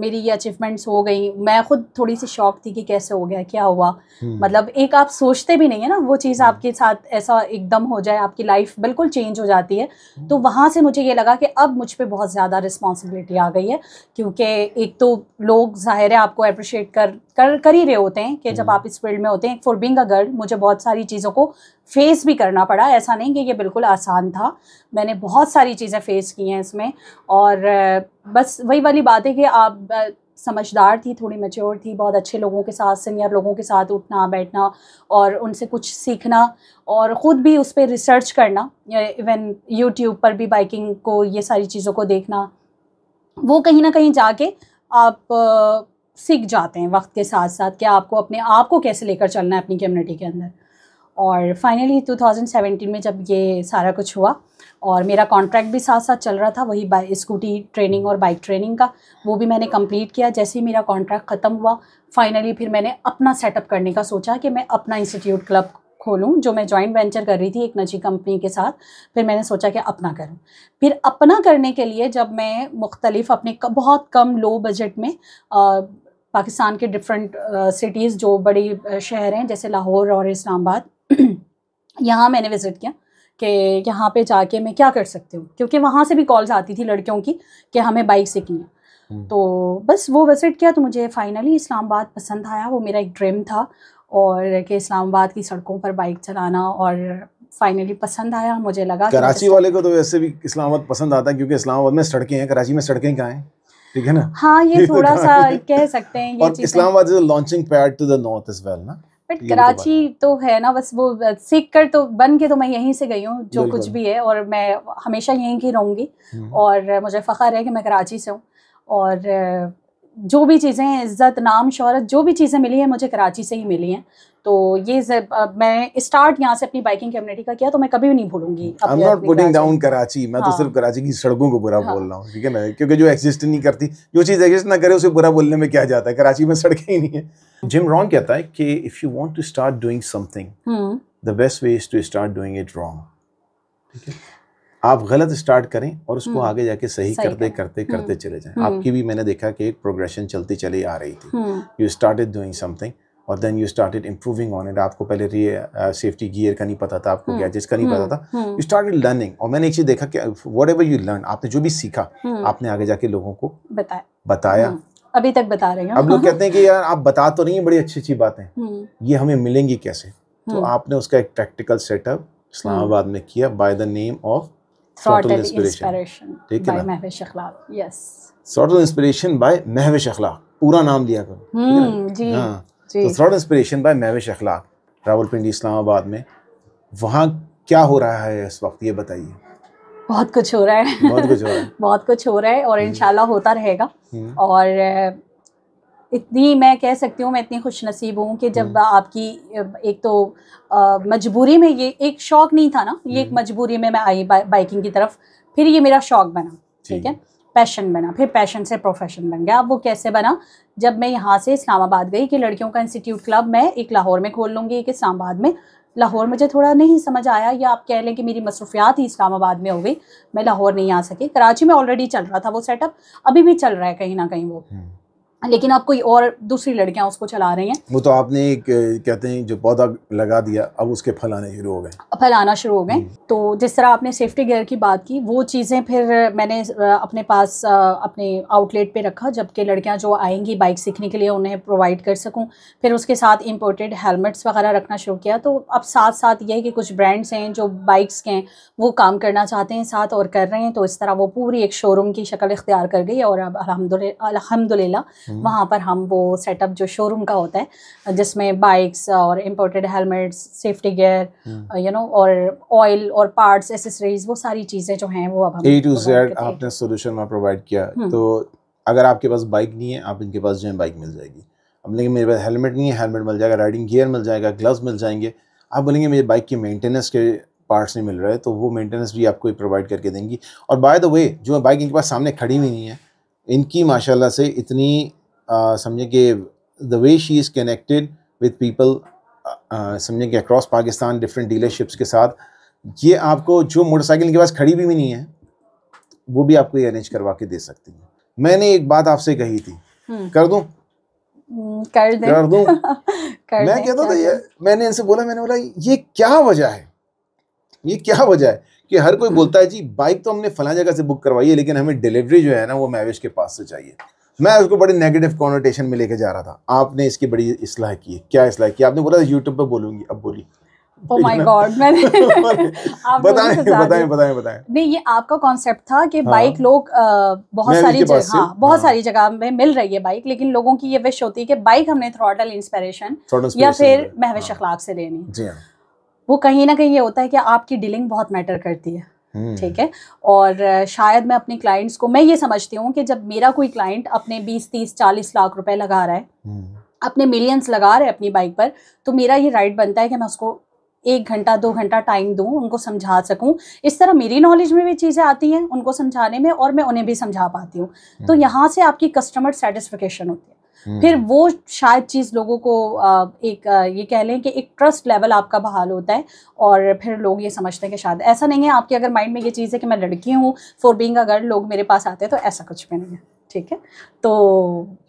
मेरी ये अचीवमेंट्स हो गई मैं खुद थोड़ी सी शौक थी कि कैसे हो गया क्या हुआ हम्म। मतलब एक आप सोचते भी नहीं है ना वो चीज़ हम्म। आपके साथ ऐसा एकदम हो जाए आपकी लाइफ बिल्कुल चेंज हो जाती है हम्म। तो वहाँ से मुझे ये लगा कि अब मुझ पर बहुत ज़्यादा रिस्पॉन्सिबिलिटी आ गई है क्योंकि एक तो लोग ज़ाहिर है आपको अप्रिशिएट कर कर कर ही रहे होते हैं कि जब आप इस फील्ड में होते हैं फॉर बिंग अ गर्ल मुझे बहुत सारी चीज़ों को फेस भी करना पड़ा ऐसा नहीं कि ये बिल्कुल आसान था मैंने बहुत सारी चीज़ें फ़ेस की हैं इसमें और बस वही वाली बात है कि आप समझदार थी थोड़ी मच्योर थी बहुत अच्छे लोगों के साथ सीनियर लोगों के साथ उठना बैठना और उनसे कुछ सीखना और ख़ुद भी उस पर रिसर्च करना इवन यूट्यूब पर भी बाइकिंग को ये सारी चीज़ों को देखना वो कहीं ना कहीं जाके आप सीख जाते हैं वक्त के साथ साथ कि आपको अपने आप को कैसे लेकर चलना है अपनी कम्युनिटी के अंदर और फाइनली 2017 में जब ये सारा कुछ हुआ और मेरा कॉन्ट्रैक्ट भी साथ साथ चल रहा था वही स्कूटी ट्रेनिंग और बाइक ट्रेनिंग का वो भी मैंने कंप्लीट किया जैसे ही मेरा कॉन्ट्रैक्ट ख़त्म हुआ फाइनली फिर मैंने अपना सेटअप करने का सोचा कि मैं अपना इंस्टीट्यूट क्लब खोलूँ जो मैं जॉइंट वेंचर कर रही थी एक नजी कंपनी के साथ फिर मैंने सोचा कि अपना करूँ फिर अपना करने के लिए जब मैं मुख्तलिफ अपने बहुत कम लो बजट में आ, पाकिस्तान के डिफरेंट सिटीज़ जो बड़ी शहर हैं जैसे लाहौर और इस्लामाबाद यहाँ मैंने विज़िट किया कि यहाँ पे जाके मैं क्या कर सकती हूँ क्योंकि वहाँ से भी कॉल्स आती थी लड़कियों की कि हमें बाइक सीखनी है हम्म। तो बस वो विज़िट किया तो मुझे फ़ाइनली इस्लामाबाद पसंद आया वो मेरा एक ड्रीम था और कि इस्लामाबाद की सड़कों पर बाइक चलाना और फाइनली पसंद आया मुझे लगा कराची वाले को तो वैसे भी इस्लामाबाद पसंद आता है क्योंकि इस्लामाबाद में सड़कें हैं कराची में सड़कें कहाँ हैं ठीक है ना हाँ ये, तो थोड़ा सा कह सकते हैं ये और Islamabad is launching pad to the north is well ना तो बट कराची तो, है ना बस वो सीख कर तो बन के तो मैं यहीं से गई हूँ जो कुछ भी है और मैं हमेशा यहीं की रहूँगी हम्म। और मुझे फ़ख्र है कि मैं कराची से हूँ और जो भी चीज़ें इज़्ज़त नाम शहरत जो भी चीज़ें मिली हैं मुझे कराची से ही मिली हैं तो ये जब मैं स्टार्ट यहाँ से अपनी बाइकिंग कम्युनिटी का किया तो मैं कभी भी नहीं भूलूंगी I am not putting down Karachi मैं तो हाँ। तो सिर्फ कराची की सड़कों को बुरा हाँ। बोल रहा हूँ ठीक है ना क्योंकि जो एग्जिस्ट नहीं करती जो चीज़ एग्जिस्ट ना करे उसे बुरा बोलने में क्या जाता है कराची में सड़कें ही नहीं है जिम रॉन्ग कहता है कि if you want to start doing something the best way is to start doing it wrong ठीक है आप गलत स्टार्ट करें और उसको हम्म। आगे जाके सही, सही करते करते करते हम्म। चले जाएं हम्म। आपकी भी मैंने देखा कि एक प्रोग्रेशन चलती चली आ रही थी यू स्टार्टेड डूइंग समथिंग और then you started improving on it आपको पहले रिय सेफ्टी गियर का नहीं पता था आपको गैजेट्स का नहीं पता था यू स्टार्टेड लर्निंग और मैंने एक चीज़ देखा कि वट एवर यू लर्न आपने जो भी सीखा आपने आगे जाके लोगों को बताया बताया अभी तक बता रहे हैं अब लोग कहते हैं कि यार आप बता तो नहीं बड़ी अच्छी अच्छी बातें ये हमें मिलेंगी कैसे तो आपने उसका एक प्रैक्टिकल सेटअप इस्लामाबाद में किया by the name of throttle inspiration by Akhlaq पूरा नाम दिया करो hmm, जी इंस्पिरेशन बाय अखलाक रावलपिंडी इस्लामाबाद में वहाँ क्या हो रहा है इस वक्त ये बताइए बहुत कुछ हो रहा है बहुत कुछ हो रहा है बहुत कुछ हो रहा है और हम्म। इनशाला होता रहेगा हम्म। और इतनी मैं कह सकती हूँ मैं इतनी खुश नसीब हूँ कि जब हम्म। आपकी एक तो मजबूरी में ये एक शौक नहीं था ना ये एक हम्म। मजबूरी में मैं आई बा, बाइकिंग की तरफ फिर ये मेरा शौक बना ठीक है पैशन बना फिर पैशन से प्रोफेशन बन गया अब वो कैसे बना जब मैं यहाँ से इस्लामाबाद गई कि लड़कियों का इंस्टीट्यूट क्लब मैं एक लाहौर में खोल लूँगी एक इस्लामाबाद में लाहौर मुझे थोड़ा नहीं समझ आया या आप कह लें कि मेरी मसरूफियात ही इस्लामाबाद में हो गई मैं लाहौर नहीं आ सकी कराची में ऑलरेडी चल रहा था वो सेटअप अभी भी चल रहा है कहीं ना कहीं वो हम्म। लेकिन अब कोई और दूसरी लड़कियां उसको चला रही हैं वो तो आपने एक कहते हैं जो पौधा लगा दिया अब उसके फल आने शुरू हो गए फल आना शुरू हो गए हम्म। तो जिस तरह आपने सेफ्टी गेयर की बात की वो चीज़ें फिर मैंने अपने पास अपने आउटलेट पे रखा जबकि लड़कियां जो आएंगी बाइक सीखने के लिए उन्हें प्रोवाइड कर सकूँ फिर उसके साथ इम्पोर्टेड हेलमेट्स वगैरह रखना शुरू किया तो अब साथ साथ ये है कि कुछ ब्रांड्स हैं जो बाइक्स के हैं वो काम करना चाहते हैं साथ और कर रहे हैं तो इस तरह वो पूरी एक शोरूम की शक्ल इख्तियार कर गई और अब अलहमदिल्ला हम्म। वहाँ पर हम वो सेटअप जो शोरूम का होता है जिसमें बाइक्स और imported helmets safety gear you know और ऑयल और पार्ट्स एसेसरीज वो सारी चीज़ें जो हैं वो अब ए टू जेड आपने सोल्यूशन में प्रोवाइड किया हम्म। तो अगर आपके पास बाइक नहीं है आप इनके पास जो है बाइक मिल जाएगी अब लेकिन मेरे पास हेलमेट नहीं है हेलमेट मिल जाएगा राइडिंग गियर मिल जाएगा ग्लव्स मिल जाएंगे आप बोलेंगे मेरे बाइक की मेंटेनेंस के पार्ट्स नहीं मिल रहे तो वो मेंटेनेंस भी आपको प्रोवाइड करके देंगी और बाय द वे जो बाइक इनके पास सामने खड़ी हुई नहीं है इनकी माशाल्लाह से इतनी uh, कि the way she is connected with people समझे कि अक्रॉस पाकिस्तान डिफरेंट डीलरशिप्स के साथ ये आपको जो मोटरसाइकिल के पास खड़ी भी, भी नहीं है वो भी आपको ये अरेंज करवा के दे सकती है मैंने एक बात आपसे कही थी कर दूँ कर दे कर दूं हम्म, कर मैं कहता था ये मैंने इनसे बोला मैंने बोला ये क्या वजह है ये क्या वजह है कि हर कोई बोलता है जी बाइक तो हमने फला जगह से बुक करवाई है लेकिन हमें डिलीवरी जो है ना वो मैवेश के पास से चाहिए मैं उसको बड़े नेगेटिव कॉन्टेशन में लेके जा रहा था आपने इसकी बड़ी इसलाह की क्या इसलाह की आपने बोला यूट्यूब पे बोलूंगी अब बोली Oh my God, मैंने बताएं, तो बताएं, बताएं, बताएं। नहीं ये आपका कॉन्सेप्ट था कि हाँ, बाइक लोग आ, बहुत सारी जगह हाँ, बहुत हाँ, सारी जगह में मिल रही है बाइक लेकिन लोगों की ये विश होती है कि बाइक हमने थ्रॉटल इंस्पिरेशन या फिर महविश हाँ। अखलाक से लेनी हाँ। वो कहीं ना कहीं ये होता है कि आपकी डीलिंग बहुत मैटर करती है हम्म। ठीक है और शायद मैं अपने क्लाइंट्स को मैं ये समझती हूँ कि जब मेरा कोई क्लाइंट अपने बीस तीस चालीस लाख रुपए लगा रहा है हम्म। अपने मिलियंस लगा रहे अपनी बाइक पर तो मेरा ये राइट बनता है कि मैं उसको एक घंटा दो घंटा टाइम दूँ उनको समझा सकूँ इस तरह मेरी नॉलेज में भी चीज़ें आती हैं उनको समझाने में और मैं उन्हें भी समझा पाती हूँ तो हम्म। यहाँ से आपकी कस्टमर सेटिस्फिकेशन होती है हम्म। फिर वो शायद चीज़ लोगों को एक ये कह लें कि एक ट्रस्ट लेवल आपका बहाल होता है और फिर लोग ये समझते हैं कि शायद ऐसा नहीं है आपके अगर माइंड में ये चीज़ है कि मैं लड़की हूँ फॉर बींग अगर लोग मेरे पास आते हैं तो ऐसा कुछ भी नहीं है ठीक है तो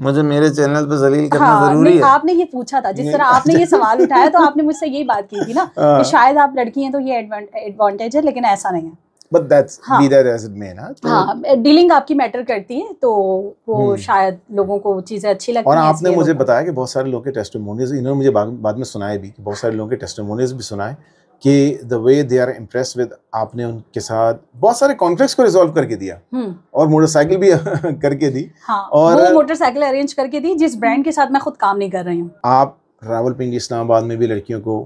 मुझे मेरे चैनल पे जलील करना हाँ, जरूरी है आपने ये पूछा था जिस तरह आपने ये सवाल उठाया तो आपने मुझसे यही बात की थी ना हाँ। कि शायद आप लड़की हैं तो ये एडवांटेज है लेकिन ऐसा नहीं है but that's be there as it may ना तो हां डीलिंग आपकी मैटर करती है तो वो हम्म। शायद लोगों को चीजें अच्छी लगती और आपने मुझे बताया कि बहुत सारे लोग के टेस्टिमोनियल्स इन्होंने मुझे बाद में सुनाए भी कि बहुत सारे लोगों के टेस्टिमोनियल्स भी सुनाए कि the way they are impress with आपने उनके साथ बहुत सारे कॉन्फ्लिक्ट को रिजोल्व करके दिया हम्म। और मोटरसाइकिल भी करके दी हाँ, और वो मोटरसाइकिल अरेंज करके दी जिस ब्रांड के साथ मैं खुद काम नहीं कर रही हूँ आप रावलपिंडी इस्लामाबाद में भी लड़कियों को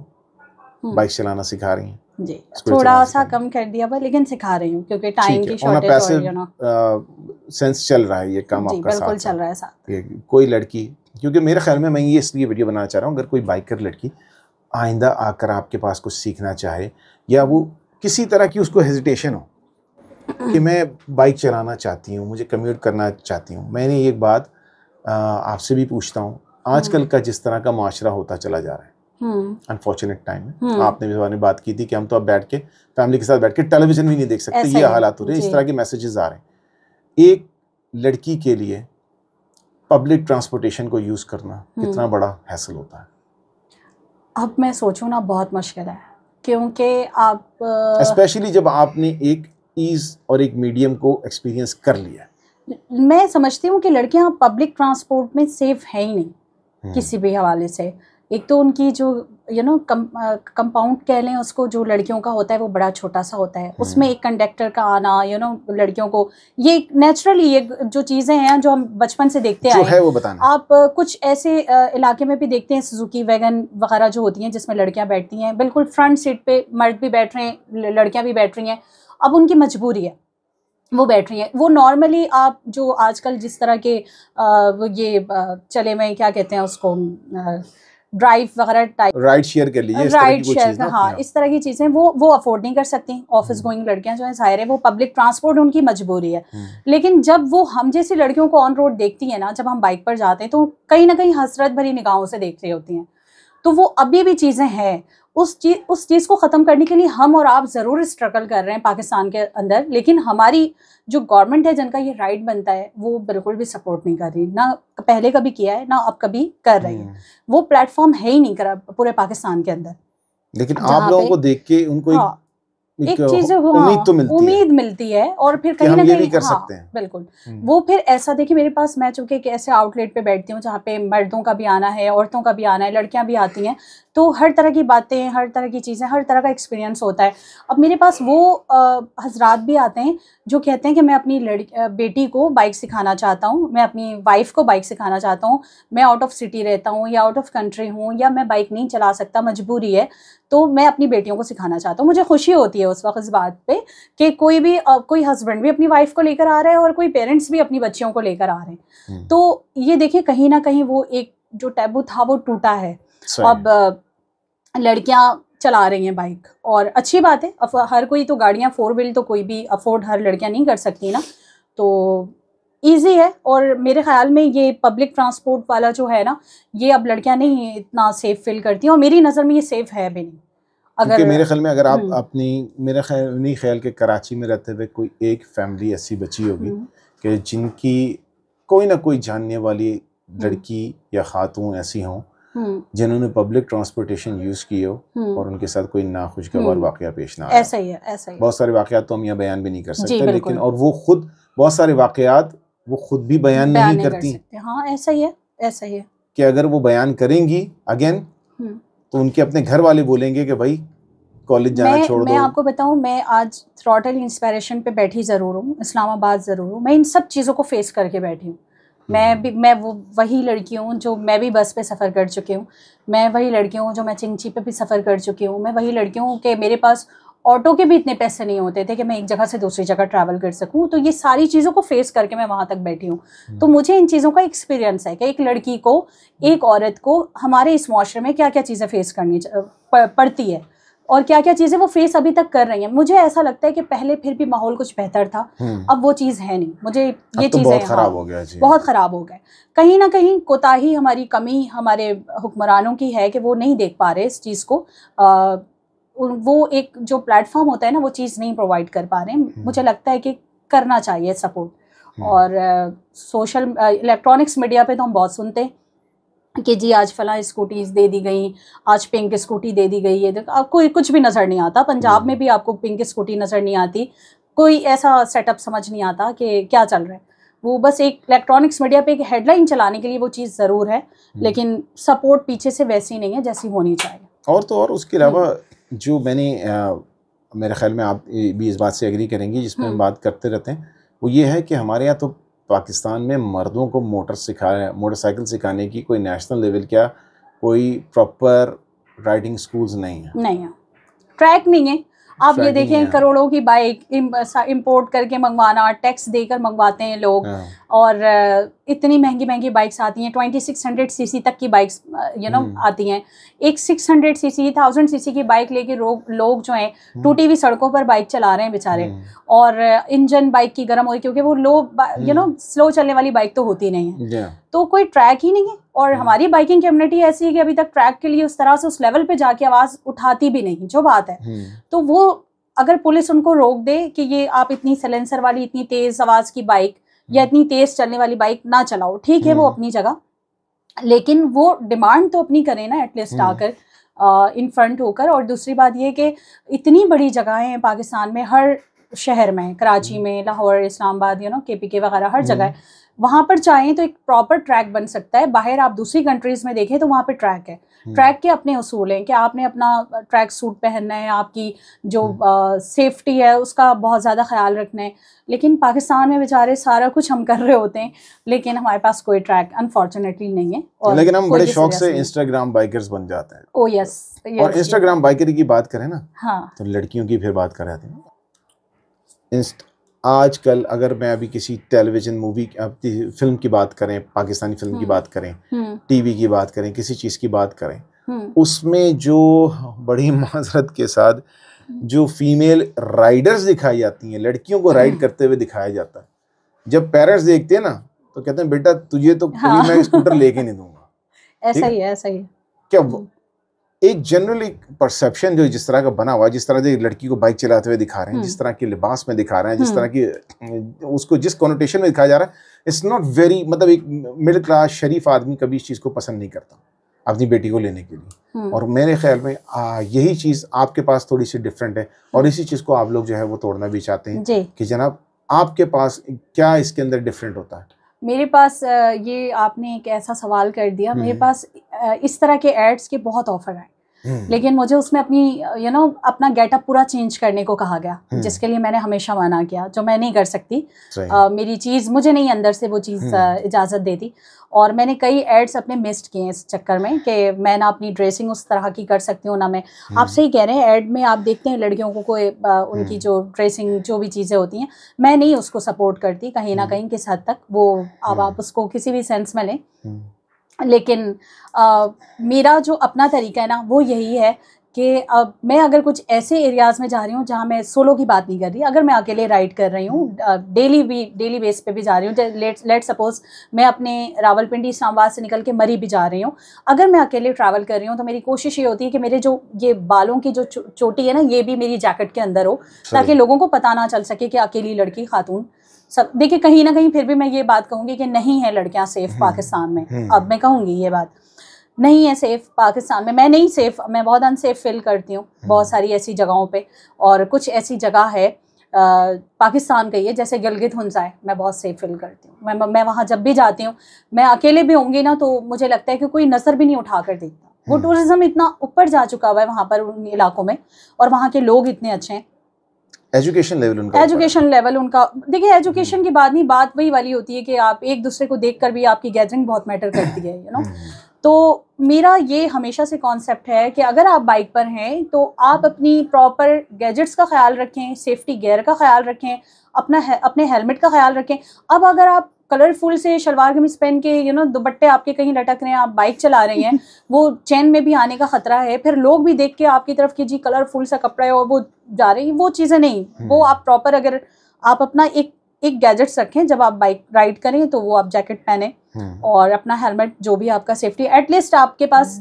बाइक हम्म। चलाना सिखा रही हैं जी थोड़ा सा कम कर दिया पर लेकिन सिखा रही हूँ क्योंकि टाइम की शॉर्टेज सेंस चल रहा है ये काम आपका बिल्कुल चल रहा है साथ कोई लड़की क्योंकि मेरे ख्याल में मैं ये इसलिए वीडियो बनाना चाह रहा हूँ अगर कोई बाइकर लड़की आइंदा आकर आपके पास कुछ सीखना चाहे या वो किसी तरह की उसको हेजिटेशन हो कि मैं बाइक चलाना चाहती हूँ मुझे कम्यूट करना चाहती हूँ मैंने एक बात आपसे भी पूछता हूँ हम्म। आजकल का जिस तरह का माशरा होता चला जा रहा है अनफॉर्चुनेट टाइम हम्म। है हम्म। आपने भी हमारे बात की थी कि हम तो अब बैठ के फैमिली के साथ बैठ के टेलीविजन भी नहीं देख सकते ये हालात हो रहे हैं इस तरह के मैसेजेस आ रहे हैं एक लड़की के लिए पब्लिक ट्रांसपोर्टेशन को यूज़ करना हम्म। कितना बड़ा हैसल होता है अब मैं सोचू ना बहुत मुश्किल है क्योंकि आप स्पेशली जब आपने एक ईज और एक मीडियम को एक्सपीरियंस कर लिया मैं समझती हूँ कि लड़कियाँ पब्लिक ट्रांसपोर्ट में सेफ है ही नहीं किसी भी हवाले से एक तो उनकी जो यू नो कंपाउंड कह लें उसको जो लड़कियों का होता है वो बड़ा छोटा सा होता है हम्म। उसमें एक कंडक्टर का आना यू नो लड़कियों को ये नेचुरली ये जो चीज़ें हैं जो हम बचपन से देखते आए है वो बताना आप कुछ ऐसे इलाके में भी देखते हैं सुजुकी वैगन वगैरह जो होती हैं जिसमें लड़कियाँ बैठती हैं बिल्कुल फ्रंट सीट पर मर्द भी बैठ रहे हैं लड़कियाँ भी बैठ रही हैं अब उनकी मजबूरी है वो बैठ रही है वो नॉर्मली आप जो आजकल जिस तरह के आ, ये आ, चले में क्या कहते हैं उसको आ, ड्राइव वगैरह टाइप राइड शेयर के लिए राइड शेयर का हाँ इस तरह की चीज़ें वो वो अफोर्ड नहीं कर सकती ऑफिस गोइंग हम्म। लड़कियां जो है जाहिर है वो पब्लिक ट्रांसपोर्ट उनकी मजबूरी है हम्म। लेकिन जब वो हम जैसी लड़कियों को ऑन रोड देखती है ना जब हम बाइक पर जाते हैं तो कहीं ना कहीं हसरत भरी निगाहों से देख रही होती हैं तो वो अभी भी चीज़ें हैं उस चीज़ उस चीज़ को ख़त्म करने के लिए हम और आप ज़रूर स्ट्रगल कर रहे हैं पाकिस्तान के अंदर लेकिन हमारी जो गवर्नमेंट है जिनका ये राइट बनता है वो बिल्कुल भी सपोर्ट नहीं कर रही ना पहले कभी किया है ना अब कभी कर रही है हम्म। वो प्लेटफॉर्म है ही नहीं करा पूरे पाकिस्तान के अंदर लेकिन आप लोगों को देख के उनको हाँ, एक चीज हाँ, उम्मीद तो मिलती उम्मीद है। मिलती है और फिर कहीं ना कहीं कर हाँ, सकते हैं बिल्कुल हम्म। वो फिर ऐसा देखिए मेरे पास मैं चूंकि एक ऐसे आउटलेट पे बैठती हूँ जहाँ पे मर्दों का भी आना है औरतों का भी आना है लड़कियां भी आती हैं तो हर तरह की बातें हर तरह की चीज़ें हर तरह का एक्सपीरियंस होता है अब मेरे पास वो हजरात भी आते हैं जो कहते हैं कि मैं अपनी लड़की बेटी को बाइक सिखाना चाहता हूँ मैं अपनी वाइफ को बाइक सिखाना चाहता हूँ मैं आउट ऑफ सिटी रहता हूँ या आउट ऑफ कंट्री हूँ या मैं बाइक नहीं चला सकता मजबूरी है तो मैं अपनी बेटियों को सिखाना चाहता हूँ मुझे खुशी होती है उस वक्त इस बात पे कि कोई भी कोई हस्बैंड भी अपनी वाइफ को लेकर आ रहा है और कोई पेरेंट्स भी अपनी बच्चियों को लेकर आ रहे हैं हम्म। तो ये देखिए कहीं ना कहीं वो एक जो टैबू था वो टूटा है अब लड़कियां चला रही हैं बाइक और अच्छी बात है अब हर कोई तो गाड़ियाँ फोर व्हील तो कोई भी अफोर्ड हर लड़कियाँ नहीं कर सकती ना तो ईजी है और मेरे ख्याल में ये पब्लिक ट्रांसपोर्ट वाला जो है ना ये अब लड़कियां नहीं इतना सेफ फील करती हैं और मेरी नज़र में ये सेफ है भी नहीं अगर मेरे ख्याल में अगर आप हम्म। अपनी मेरे ख्याल नहीं ख्याल के कराची में रहते हुए कोई एक फैमिली ऐसी बची होगी हम्म। कि जिनकी कोई ना कोई जानने वाली हम्म। लड़की या खातून ऐसी हों हम्म। जिन्होंने पब्लिक ट्रांसपोर्टेशन यूज की हो हम्म। और उनके साथ कोई नाखुशगवार हम्म। वाक्य पेश ना ऐसा ही है ऐसा ही बहुत सारे वाकत तो हम यहाँ बयान भी नहीं कर सकते लेकिन और वो खुद बहुत सारे वाक़ात वो खुद भी बयान नहीं करती हाँ ऐसा ही है ऐसा ही है कि अगर वो बयान करेंगी अगेन तो उनके अपने घर वाले बोलेंगे कि भाई कॉलेज जाना छोड़ मैं दो। आपको बताऊं मैं आज थ्रॉटल इंस्पिरेशन पे बैठी ज़रूर हूँ इस्लामाबाद ज़रूर हूँ मैं इन सब चीज़ों को फेस करके बैठी हूँ मैं भी मैं वो वही लड़की हूँ जो मैं भी बस पे सफ़र कर चुकी हूँ मैं वही लड़की हूँ जो मैं चिंची पे भी सफ़र कर चुकी हूँ मैं वही लड़की हूँ कि मेरे पास ऑटो के भी इतने पैसे नहीं होते थे कि मैं एक जगह से दूसरी जगह ट्रैवल कर सकूँ तो ये सारी चीज़ों को फेस करके मैं वहाँ तक बैठी हूँ हम्म। तो मुझे इन चीज़ों का एक्सपीरियंस है कि एक लड़की को एक औरत को हमारे इस माशरे में क्या क्या चीज़ें फेस करनी पड़ती है और क्या क्या चीज़ें वो फेस अभी तक कर रही हैं मुझे ऐसा लगता है कि पहले फिर भी माहौल कुछ बेहतर था हम्म। अब वो चीज़ है नहीं मुझे ये तो चीज़ें बहुत खराब हाँ, हो गया बहुत ख़राब हो गए कहीं ना कहीं कोताही हमारी कमी हमारे हुक्मरानों की है कि वो नहीं देख पा रहे इस चीज़ को आ, वो एक जो प्लेटफॉर्म होता है ना वो चीज़ नहीं प्रोवाइड कर पा रहे हैं हम्म। मुझे लगता है कि करना चाहिए सपोर्ट हम्म। और सोशल इलेक्ट्रॉनिक्स मीडिया पे तो हम बहुत सुनते हैं कि जी आज फला स्कूटीज़ दे दी गई आज पिंक स्कूटी दे दी गई है देखो आपको कुछ भी नज़र नहीं आता पंजाब में भी आपको पिंक स्कूटी नज़र नहीं आती कोई ऐसा सेटअप समझ नहीं आता कि क्या चल रहा है वो बस एक इलेक्ट्रॉनिक्स मीडिया पे एक हेडलाइन चलाने के लिए वो चीज़ ज़रूर है लेकिन सपोर्ट पीछे से वैसी नहीं है जैसी होनी चाहिए और तो और उसके अलावा जो मैंने मेरे ख्याल में आप भी इस बात से एग्री करेंगी जिसमें हाँ। हम बात करते रहते हैं वो ये है कि हमारे यहाँ तो पाकिस्तान में मर्दों को मोटर सिखाया मोटरसाइकिल सिखाने की कोई नेशनल लेवल क्या कोई प्रॉपर राइडिंग स्कूल्स नहीं है नहीं है ट्रैक नहीं है आप ये देखें करोड़ों की बाइक इम्पोर्ट करके मंगवाना टैक्स देकर मंगवाते हैं लोग हाँ। और इतनी महंगी महंगी बाइक्स आती हैं twenty six hundred C C तक की बाइक्स यू नो आती हैं एक six hundred C C thousand C C की बाइक लेके लोग जो हैं हम्म। टूटी हुई सड़कों पर बाइक चला रहे हैं बेचारे हम्म। और इंजन बाइक की गर्म हो रही क्योंकि वो लो यू नो स्लो चलने वाली बाइक तो होती नहीं है तो कोई ट्रैक ही नहीं है और हम्म। हमारी बाइकिंग कम्युनिटी ऐसी है कि अभी तक ट्रैक के लिए उस तरह से उस लेवल पे जाके आवाज़ उठाती भी नहीं जो बात है हम्म। तो वो अगर पुलिस उनको रोक दे कि ये आप इतनी सलेंसर वाली इतनी तेज़ आवाज़ की बाइक या हम्म। इतनी तेज़ चलने वाली बाइक ना चलाओ ठीक है वो अपनी जगह लेकिन वो डिमांड तो अपनी करें ना एटलीस्ट आकर इन फ्रंट होकर और दूसरी बात ये कि इतनी बड़ी जगहें हैं पाकिस्तान में हर शहर में कराची में Lahore Islamabad you know K P K वगैरह हर जगह है वहाँ पर चाहें तो एक प्रॉपर ट्रैक बन सकता है बाहर आप दूसरी कंट्रीज में देखें तो वहाँ पर ट्रैक है ट्रैक हम्म। के अपने उसूल हैं कि आपने अपना ट्रैक सूट पहनना है आपकी जो सेफ्टी हम्म। है उसका बहुत ज़्यादा ख्याल रखना है लेकिन पाकिस्तान में बेचारे सारा कुछ हम कर रहे होते हैं लेकिन हमारे पास कोई ट्रैक अनफॉर्चुनेटली नहीं है और लेकिन हम बड़े शौक से इंस्टाग्राम बाइकर्स बन जाते हैं ओ oh, यस और इंस्टाग्राम बाइकर की बात करें ना हाँ तो लड़कियों की फिर बात कर रहे थे आजकल अगर मैं अभी किसी टेलीविजन मूवी फिल्म की बात करें पाकिस्तानी फिल्म की हम्म, बात करें टीवी हम्म। की बात करें किसी चीज़ की बात करें हम्म। उसमें जो बड़ी माजरत के साथ जो फीमेल राइडर्स दिखाई जाती हैं लड़कियों को राइड करते हुए दिखाया जाता है जब पेरेंट्स देखते हैं ना तो कहते हैं बेटा तुझे तो हाँ। मैं स्कूटर लेके नहीं दूंगा ऐसा ही है ऐसा ही क्या एक जनरल एक परसेप्शन जो जिस तरह का बना हुआ है जिस तरह से लड़की को बाइक चलाते हुए दिखा रहे हैं जिस हम्म। तरह के लिबास में दिखा रहे हैं जिस हम्म। तरह की उसको जिस कॉनोटेशन में दिखाया जा रहा है इट्स नॉट वेरी मतलब एक मिडिल क्लास शरीफ आदमी कभी इस चीज़ को पसंद नहीं करता अपनी बेटी को लेने के लिए हम्म। और मेरे ख्याल में आ, यही चीज़ आपके पास थोड़ी सी डिफरेंट है और इसी चीज़ को आप लोग जो है वो तोड़ना भी चाहते हैं कि जनाब आपके पास क्या इसके अंदर डिफरेंट होता है मेरे पास ये आपने एक ऐसा सवाल कर दिया मेरे हम्म। पास इस तरह के एड्स के बहुत ऑफर आए हम्म। लेकिन मुझे उसमें अपनी यू you नो know, अपना गेटअप पूरा चेंज करने को कहा गया हम्म। जिसके लिए मैंने हमेशा मना किया जो मैं नहीं कर सकती आ, मेरी चीज़ मुझे नहीं अंदर से वो चीज़ हम्म। इजाज़त देती और मैंने कई एड्स अपने मिस्ड किए इस चक्कर में कि मैं ना अपनी ड्रेसिंग उस तरह की कर सकती हूँ ना मैं आप सही कह रहे हैं एड में आप देखते हैं लड़कियों को कोई उनकी जो ड्रेसिंग जो भी चीज़ें होती हैं मैं नहीं उसको सपोर्ट करती कहीं ना कहीं किस हद तक वो अब आप उसको किसी भी सेंस में लें लेकिन आ, मेरा जो अपना तरीका है ना वो यही है कि अब मैं अगर कुछ ऐसे एरियाज़ में जा रही हूँ जहाँ मैं सोलो की बात नहीं कर रही अगर मैं अकेले राइड कर रही हूँ डेली भी डेली बेस पे भी जा रही हूँ लेट लेट सपोज़ मैं अपने रावलपिंडी इस्लामाबाद से निकल के मरी भी जा रही हूँ अगर मैं अकेले ट्रैवल कर रही हूँ तो मेरी कोशिश ये होती है कि मेरे जो ये बालों की जो चो चोटी है ना ये भी मेरी जैकेट के अंदर हो ताकि लोगों को पता ना चल सके कि अकेली लड़की खातून सब देखिए कहीं ना कहीं फिर भी मैं ये बात कहूँगी कि नहीं है लड़कियाँ सेफ हम्म, पाकिस्तान में हम्म। अब मैं कहूँगी ये बात नहीं है सेफ पाकिस्तान में मैं नहीं सेफ मैं बहुत अनसेफ फील करती हूँ हम्म। बहुत सारी ऐसी जगहों पर और कुछ ऐसी जगह है आ, पाकिस्तान का ये जैसे गिलगित हंसा है मैं बहुत सेफ फील करती हूँ मैं मैं वहाँ जब भी जाती हूँ मैं अकेले भी होंगी ना तो मुझे लगता है कि कोई नज़र भी नहीं उठा कर देखता वो टूरिज़्म इतना ऊपर जा चुका हुआ है वहाँ पर उन इलाकों में और वहाँ के लोग इतने अच्छे हैं एजुकेशन लेवल उनका एजुकेशन लेवल उनका देखिए एजुकेशन की बात नहीं बात वही वाली होती है कि आप एक दूसरे को देख कर भी आपकी गैदरिंग बहुत मैटर करती है यू नो हम्म। तो मेरा ये हमेशा से कॉन्सेप्ट है कि अगर आप बाइक पर हैं तो आप अपनी प्रॉपर गैजेट्स का ख्याल रखें सेफ्टी गेयर का ख्याल रखें अपना है, अपने हेलमेट का ख्याल रखें अब अगर आप कलरफुल से शलवार कमीज पहन के यू नो दुपट्टे आपके कहीं लटक रहे हैं आप बाइक चला रही हैं वो चैन में भी आने का खतरा है फिर लोग भी देख के आपकी तरफ कि जी कलरफुल सा कपड़ा है और वो जा रही वो चीज़ें नहीं हम्म। वो आप प्रॉपर अगर आप अपना एक एक गैजेट्स रखें जब आप बाइक राइड करें तो वो आप जैकेट पहने हम्म। और अपना हेलमेट जो भी आपका सेफ्टी एटलीस्ट आपके पास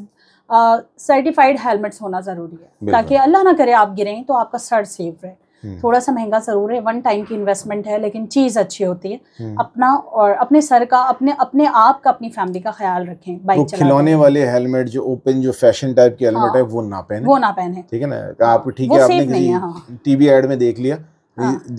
सर्टिफाइड हम्म। हेलमेट्स होना ज़रूरी है ताकि अल्लाह ना करे आप गिरें तो आपका सर सेफ रहे हम्म। थोड़ा सा महंगा ज़रूर है वन टाइम की इन्वेस्टमेंट है लेकिन चीज़ अच्छी होती है हम्म। अपना और अपने सर का अपने अपने आप का अपनी फैमिली का ख्याल रखें बाइक तो खिलौने वाले हेलमेट जो ओपन जो फैशन टाइप की हेलमेट हाँ, है वो ना पहने वो ना पहने ठीक है ना तो आप हाँ। ठीक है आपने टीवी एड हाँ। में देख लिया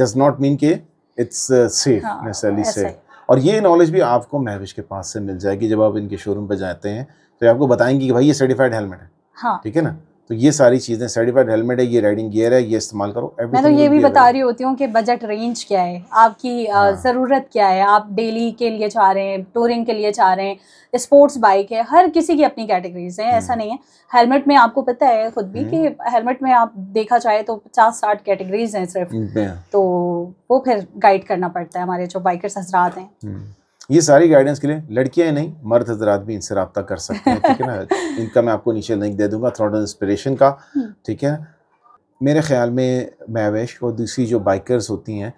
डज नॉट मीन के इट्स सेफ सेफ और ये नॉलेज भी आपको महविश के पास से मिल जाएगी जब आप इनके शोरूम पे जाते हैं तो आपको बताएंगे कि भाई ये सर्टिफाइड हेलमेट है हाँ। ठीक है ना तो ये सारी चीज़ें सर्टिफाइड हेलमेट है ये राइडिंग गियर है ये इस्तेमाल करो मैं तो ये भी बता रही होती हूँ कि बजट रेंज क्या है आपकी हाँ। ज़रूरत क्या है आप डेली के लिए चाह रहे हैं टूरिंग के लिए चाह रहे हैं स्पोर्ट्स बाइक है हर किसी की अपनी कैटेगरीज है ऐसा हम्म। नहीं है हेलमेट में आपको पता है खुद भी कि हेलमेट हम्म। में आप देखा जाए तो पचास साठ कैटेगरीज हैं सिर्फ हम्म, तो वो फिर गाइड करना पड़ता है हमारे जो बाइकर्स हजरात हैं ये सारी गाइडेंस के लिए लड़कियाँ ही नहीं मर्द हजरात भी इनसे रब्ता कर सकते हैं ठीक है ना इनका मैं आपको नीचे लिंक दे दूंगा थोड़ा इंस्परेशन का हम्म। ठीक है मेरे ख्याल में मैवेश और दूसरी जो बाइकर्स होती हैं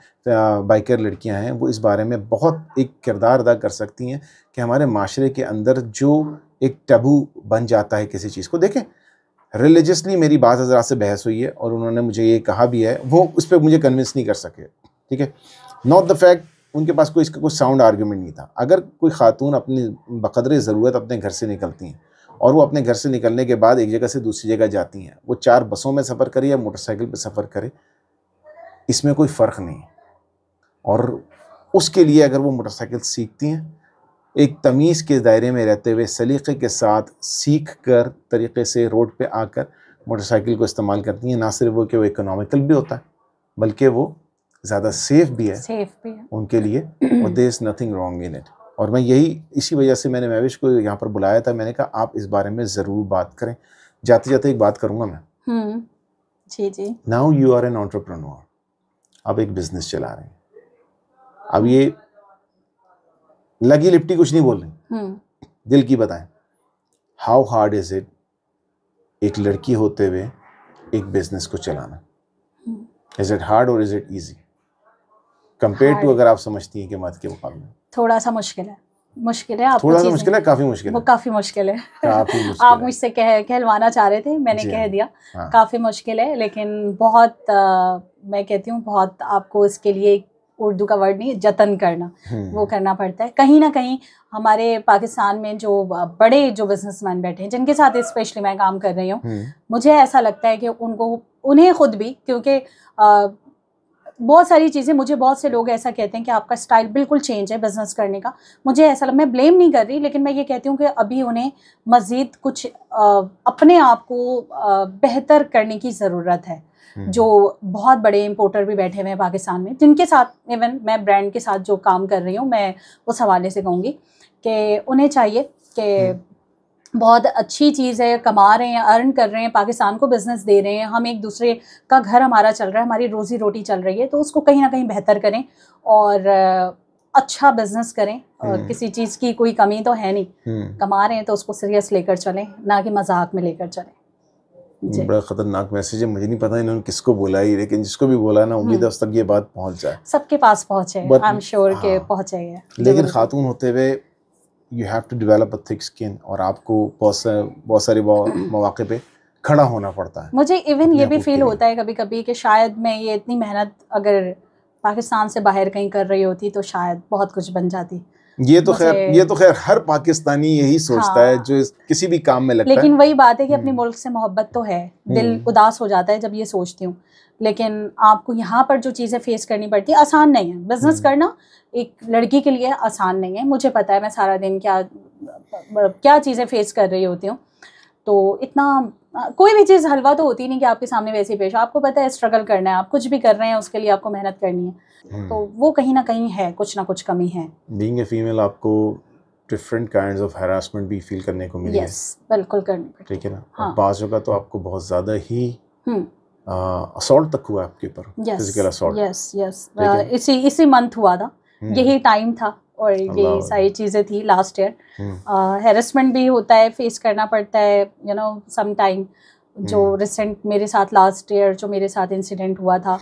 बाइकर लड़कियां हैं वो इस बारे में बहुत एक किरदार अदा कर सकती हैं कि हमारे माशरे के अंदर जो एक टबू बन जाता है किसी चीज़ को देखें रिलीजसली मेरी बात हजरा से बहस हुई है और उन्होंने मुझे ये कहा भी है वो उस पर मुझे कन्विंस नहीं कर सके ठीक है नॉट द फैक्ट उनके पास कोई इसका कोई साउंड आर्ग्यूमेंट नहीं था अगर कोई खातून अपनी बकदरे ज़रूरत अपने घर से निकलती हैं और वो अपने घर से निकलने के बाद एक जगह से दूसरी जगह जाती हैं वो चार बसों में सफ़र करे या मोटरसाइकिल पर सफ़र करे इसमें कोई फ़र्क नहीं और उसके लिए अगर वो मोटरसाइकिल सीखती हैं एक तमीज़ के दायरे में रहते हुए सलीक़े के साथ सीख कर तरीक़े से रोड पे आकर मोटरसाइकिल को इस्तेमाल करती हैं ना सिर्फ वो कि वो इकोनॉमिकल भी होता है बल्कि वो ज़्यादा सेफ भी है सेफ भी है उनके लिए और there is nothing wrong in it और मैं यही इसी वजह से मैंने महविश को यहाँ पर बुलाया था मैंने कहा आप इस बारे में ज़रूर बात करें जाते जाते एक बात करूँगा मैं हम्म, जी जी now you are an entrepreneur आप एक बिजनेस चला रहे हैं अब ये लगी लिपटी कुछ नहीं बोल रहे हम्म। दिल की बताएं हाउ हार्ड इज इट एक लड़की होते हुए एक बिजनेस को चलाना इज इट हार्ड और is it easy compare to अगर आप समझती हैं कि मत के मुकाबले थोड़ा सा मुश्किल है मुश्किल है आपको थोड़ा सा मुश्किल है काफी मुश्किल है वो काफी मुश्किल है काफी मुश्किल आप मुझसे कह कहलवाना चाह रहे थे मैंने कह हाँ। दिया हाँ। काफी मुश्किल है लेकिन बहुत आ, मैं कहती हूँ बहुत आपको इसके लिए उर्दू का वर्ड नहीं जतन करना वो हम्म। करना पड़ता है कहीं ना कहीं हमारे पाकिस्तान में जो बड़े जो बिजनेसमैन बैठे हैं जिनके साथ स्पेशली मैं काम कर रही हूँ हम्म। मुझे ऐसा लगता है कि उनको उन्हें खुद भी क्योंकि बहुत सारी चीज़ें मुझे बहुत से लोग ऐसा कहते हैं कि आपका स्टाइल बिल्कुल चेंज है बिज़नेस करने का मुझे ऐसा मैं ब्लेम नहीं कर रही लेकिन मैं ये कहती हूँ कि अभी उन्हें मज़ीद कुछ आ, अपने आप को बेहतर करने की ज़रूरत है हम्म। जो बहुत बड़े इम्पोर्टर भी बैठे हुए हैं पाकिस्तान में जिनके साथ इवन मैं ब्रांड के साथ जो काम कर रही हूँ मैं उस हवाले से कहूँगी कि उन्हें चाहिए कि हम्म। बहुत अच्छी चीज़ है कमा रहे हैं अर्न कर रहे हैं पाकिस्तान को बिज़नेस दे रहे हैं हम एक दूसरे का घर हमारा चल रहा है हमारी रोज़ी रोटी चल रही है तो उसको कहीं ना कहीं बेहतर करें और अच्छा बिजनेस करें और हम्म। किसी चीज़ की कोई कमी तो है नहीं हम्म। कमा रहे हैं तो उसको सीरियस लेकर चलें ना कि मजाक में लेकर चलें बड़ा खतरनाक मैसेज है मुझे नहीं पता इन्होंने किसको बोला ही लेकिन जिसको भी बोला ना उम्मीद है हम्म। उस तक ये बात पहुंच जाए सबके पास पहुंचे आई एम श्योर के पहुंचेगी लेकिन खातून होते हुए you have to develop a thick skin और आपको बहुत सा बहुत सारे मौाक़े पे खड़ा होना पड़ता है मुझे इवन ये भी फील होता है कभी कभी कि शायद मैं ये इतनी मेहनत अगर पाकिस्तान से बाहर कहीं कर रही होती तो शायद बहुत कुछ बन जाती ये तो खैर ये तो खैर हर पाकिस्तानी यही सोचता हाँ। है जो इस, किसी भी काम में लगता लेकिन है लेकिन वही बात है कि अपने हम्म। मुल्क से मोहब्बत तो है हम्म। दिल उदास हो जाता है जब ये सोचती हूँ लेकिन आपको यहाँ पर जो चीज़ें फेस करनी पड़ती है आसान नहीं है बिजनेस हम्म। करना एक लड़की के लिए आसान नहीं है मुझे पता है मैं सारा दिन क्या क्या चीज़ें फेस कर रही होती हूँ तो इतना हाँ, कोई भी चीज़ हलवा तो होती नहीं कि आपके सामने वैसे ही पेश आपको पता है स्ट्रगल करना है आप कुछ भी कर रहे हैं उसके लिए आपको मेहनत करनी है हम्म। तो वो कहीं ना कहीं है कुछ ना कुछ कमी है बीइंग ए फीमेल आपको डिफरेंट काइंड ऑफ हेरासमेंट भी फील करने को मिली yes, है बिल्कुल करनी ठीक है ना हाँ. बाज जगह तो आपको बहुत ज़्यादा ही असॉल्ट हम्म। तक हुआ आपके ऊपर फिजिकल असॉल्ट यस यस इसी इसी मंथ हुआ था हम्म। यही टाइम था और ये सारी चीज़ें थी लास्ट ईयर हेरसमेंट भी होता है फेस करना पड़ता है यू नो सम टाइम जो रिसेंट हम्म। मेरे साथ लास्ट ईयर जो मेरे साथ इंसिडेंट हुआ था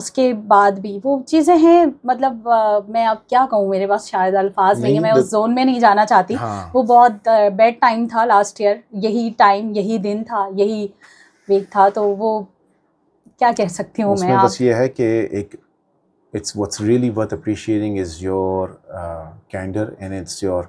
उसके बाद भी वो चीज़ें हैं मतलब uh, मैं अब क्या कहूँ मेरे पास शायद अल्फाज नहीं, है मैं उस जोन में नहीं जाना चाहती हाँ। वो बहुत uh, टाइम था लास्ट ईयर यही टाइम यही दिन था यही वीक था तो वो क्या कह सकती हूँ मैं बस ये है कि एक it's what's really worth appreciating is your uh, candor and it's your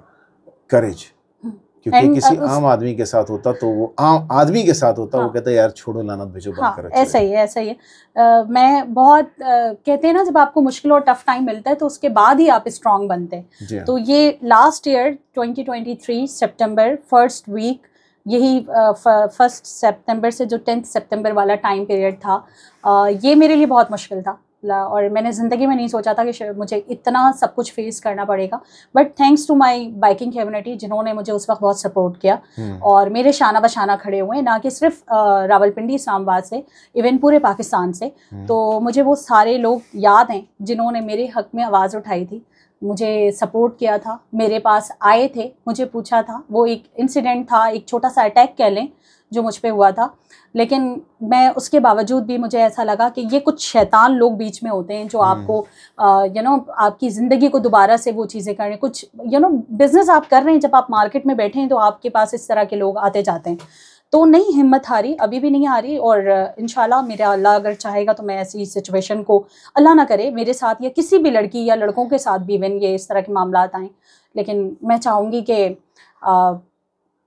courage hmm. क्योंकि किसी uh, आम आदमी के साथ होता तो वो आम आदमी के साथ होता हाँ, वो कहता यार छोड़ो लानत भेजो हाँ, बंद करो अच्छा ऐसा ही है ऐसा ही है आ, मैं बहुत आ, कहते हैं ना जब आपको मुश्किल और टफ टाइम मिलता है तो उसके बाद ही आप स्ट्रांग बनते हैं हाँ। तो ये लास्ट ईयर 2023 सितंबर फर्स्ट वीक यही फर्स्ट सितंबर से जो टेंथ सितंबर वाला टाइम पीरियड था आ, ये मेरे लिए बहुत मुश्किल था और मैंने ज़िंदगी में नहीं सोचा था कि मुझे इतना सब कुछ फेस करना पड़ेगा but thanks to my biking community जिन्होंने मुझे उस वक्त बहुत सपोर्ट किया हम्म। और मेरे शाना बशाना खड़े हुए ना कि सिर्फ रावलपिंडी इस्लामाबाद से इवन पूरे पाकिस्तान से हम्म। तो मुझे वो सारे लोग याद हैं जिन्होंने मेरे हक में आवाज़ उठाई थी मुझे सपोर्ट किया था मेरे पास आए थे मुझे पूछा था वो एक इंसिडेंट था एक छोटा सा अटैक कह लें जो मुझ पर हुआ था लेकिन मैं उसके बावजूद भी मुझे ऐसा लगा कि ये कुछ शैतान लोग बीच में होते हैं जो हम्म। आपको यू नो आपकी ज़िंदगी को दोबारा से वो चीज़ें करें कुछ यू नो बिज़नेस आप कर रहे हैं जब आप मार्केट में बैठे हैं तो आपके पास इस तरह के लोग आते जाते हैं तो नहीं हिम्मत हारी अभी भी नहीं हारी और इन मेरा अल्लाह अगर चाहेगा तो मैं ऐसी सिचुएशन को अल्लाह ना करे मेरे साथ या किसी भी लड़की या लड़कों के साथ भी इवन ये इस तरह के मामला आएँ लेकिन मैं चाहूँगी कि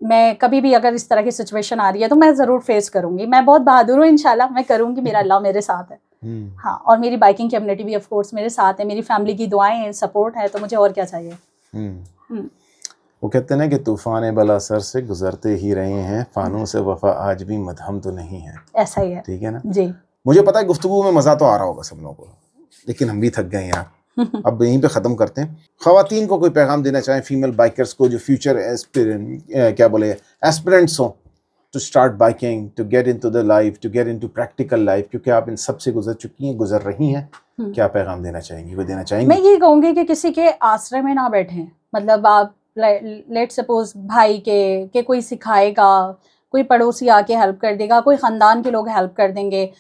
मैं कभी भी अगर इस तरह की सिचुएशन आ रही है तो मैं ज़रूर फेस करूंगी मैं बहुत बहादुर हूँ इनशाला मैं करूँगी मेरा अल्लाह मेरे साथ है हम्म। हाँ और मेरी बाइकिंग कम्युनिटी भी ऑफकोर्स मेरे साथ है मेरी फैमिली की दुआएं हैं सपोर्ट है तो मुझे और क्या चाहिए हम्म। हम्म। वो कहते हैं कि तूफान बला सर से गुजरते ही रहे हैं फानों से वफा आज भी मदहम तो नहीं है ऐसा ही है ठीक है ना जी मुझे पता है गुफ्तु में मज़ा तो आ रहा होगा सब लोगों को लेकिन हम भी थक गए यार अब यहीं पे ख़त्म करते हैं खातन को कोई पैगाम देना चाहें फीमेल बाइकर्स को जो फ्यूचर क्या बोले एस्परेंट्स हों to start biking to get in to the life to get in to practical life क्योंकि आप इन सबसे गुजर चुकी हैं गुजर रही हैं हम्म। क्या पैगाम देना चाहेंगी वो देना चाहेंगे मैं ये कहूँगी कि किसी के आश्रय में ना बैठें मतलब आप लेट सपोज भाई के के कोई सिखाएगा कोई पड़ोसी आके हेल्प कर देगा कोई ख़ानदान के लोग हेल्प कर देंगे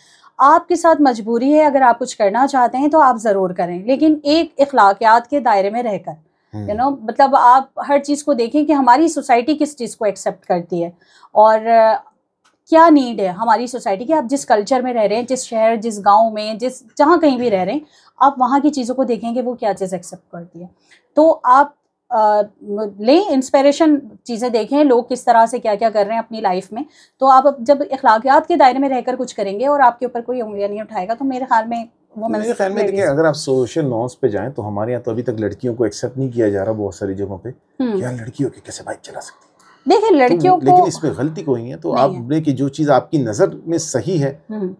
आपके साथ मजबूरी है अगर आप कुछ करना चाहते हैं तो आप ज़रूर करें लेकिन एक अखलाकियात के दायरे में रहकर यू हम्म। नो मतलब आप हर चीज़ को देखें कि हमारी सोसाइटी किस चीज़ को एक्सेप्ट करती है और क्या नीड है हमारी सोसाइटी की आप जिस कल्चर में रह रहे हैं जिस शहर जिस गांव में जिस जहाँ कहीं भी रह रहे हैं आप वहाँ की चीज़ों को देखेंगे वो क्या चीज़ एक्सेप्ट करती है तो आप लें इंस्पिरेशन चीज़ें देखें लोग किस तरह से क्या क्या कर रहे हैं अपनी लाइफ में तो आप जब अखलाकियात के दायरे में रहकर कुछ करेंगे और आपके ऊपर कोई उंगलियाँ नहीं उठाएगा तो मेरे ख्याल में मेरे ख्याल में देखिए अगर आप सोशल नॉर्म्स पे जाएं तो हमारे यहाँ तो अभी तक लड़कियों को एक्सेप्ट नहीं किया जा रहा बहुत सारी जगहों पे हम्म। क्या लड़कियों की कैसे बाइक चला सकती देखिए लड़कियों तो, को लेकिन इसमें गलती कोई है तो आप देखिए जो चीज़ आपकी नज़र में सही है हम्म।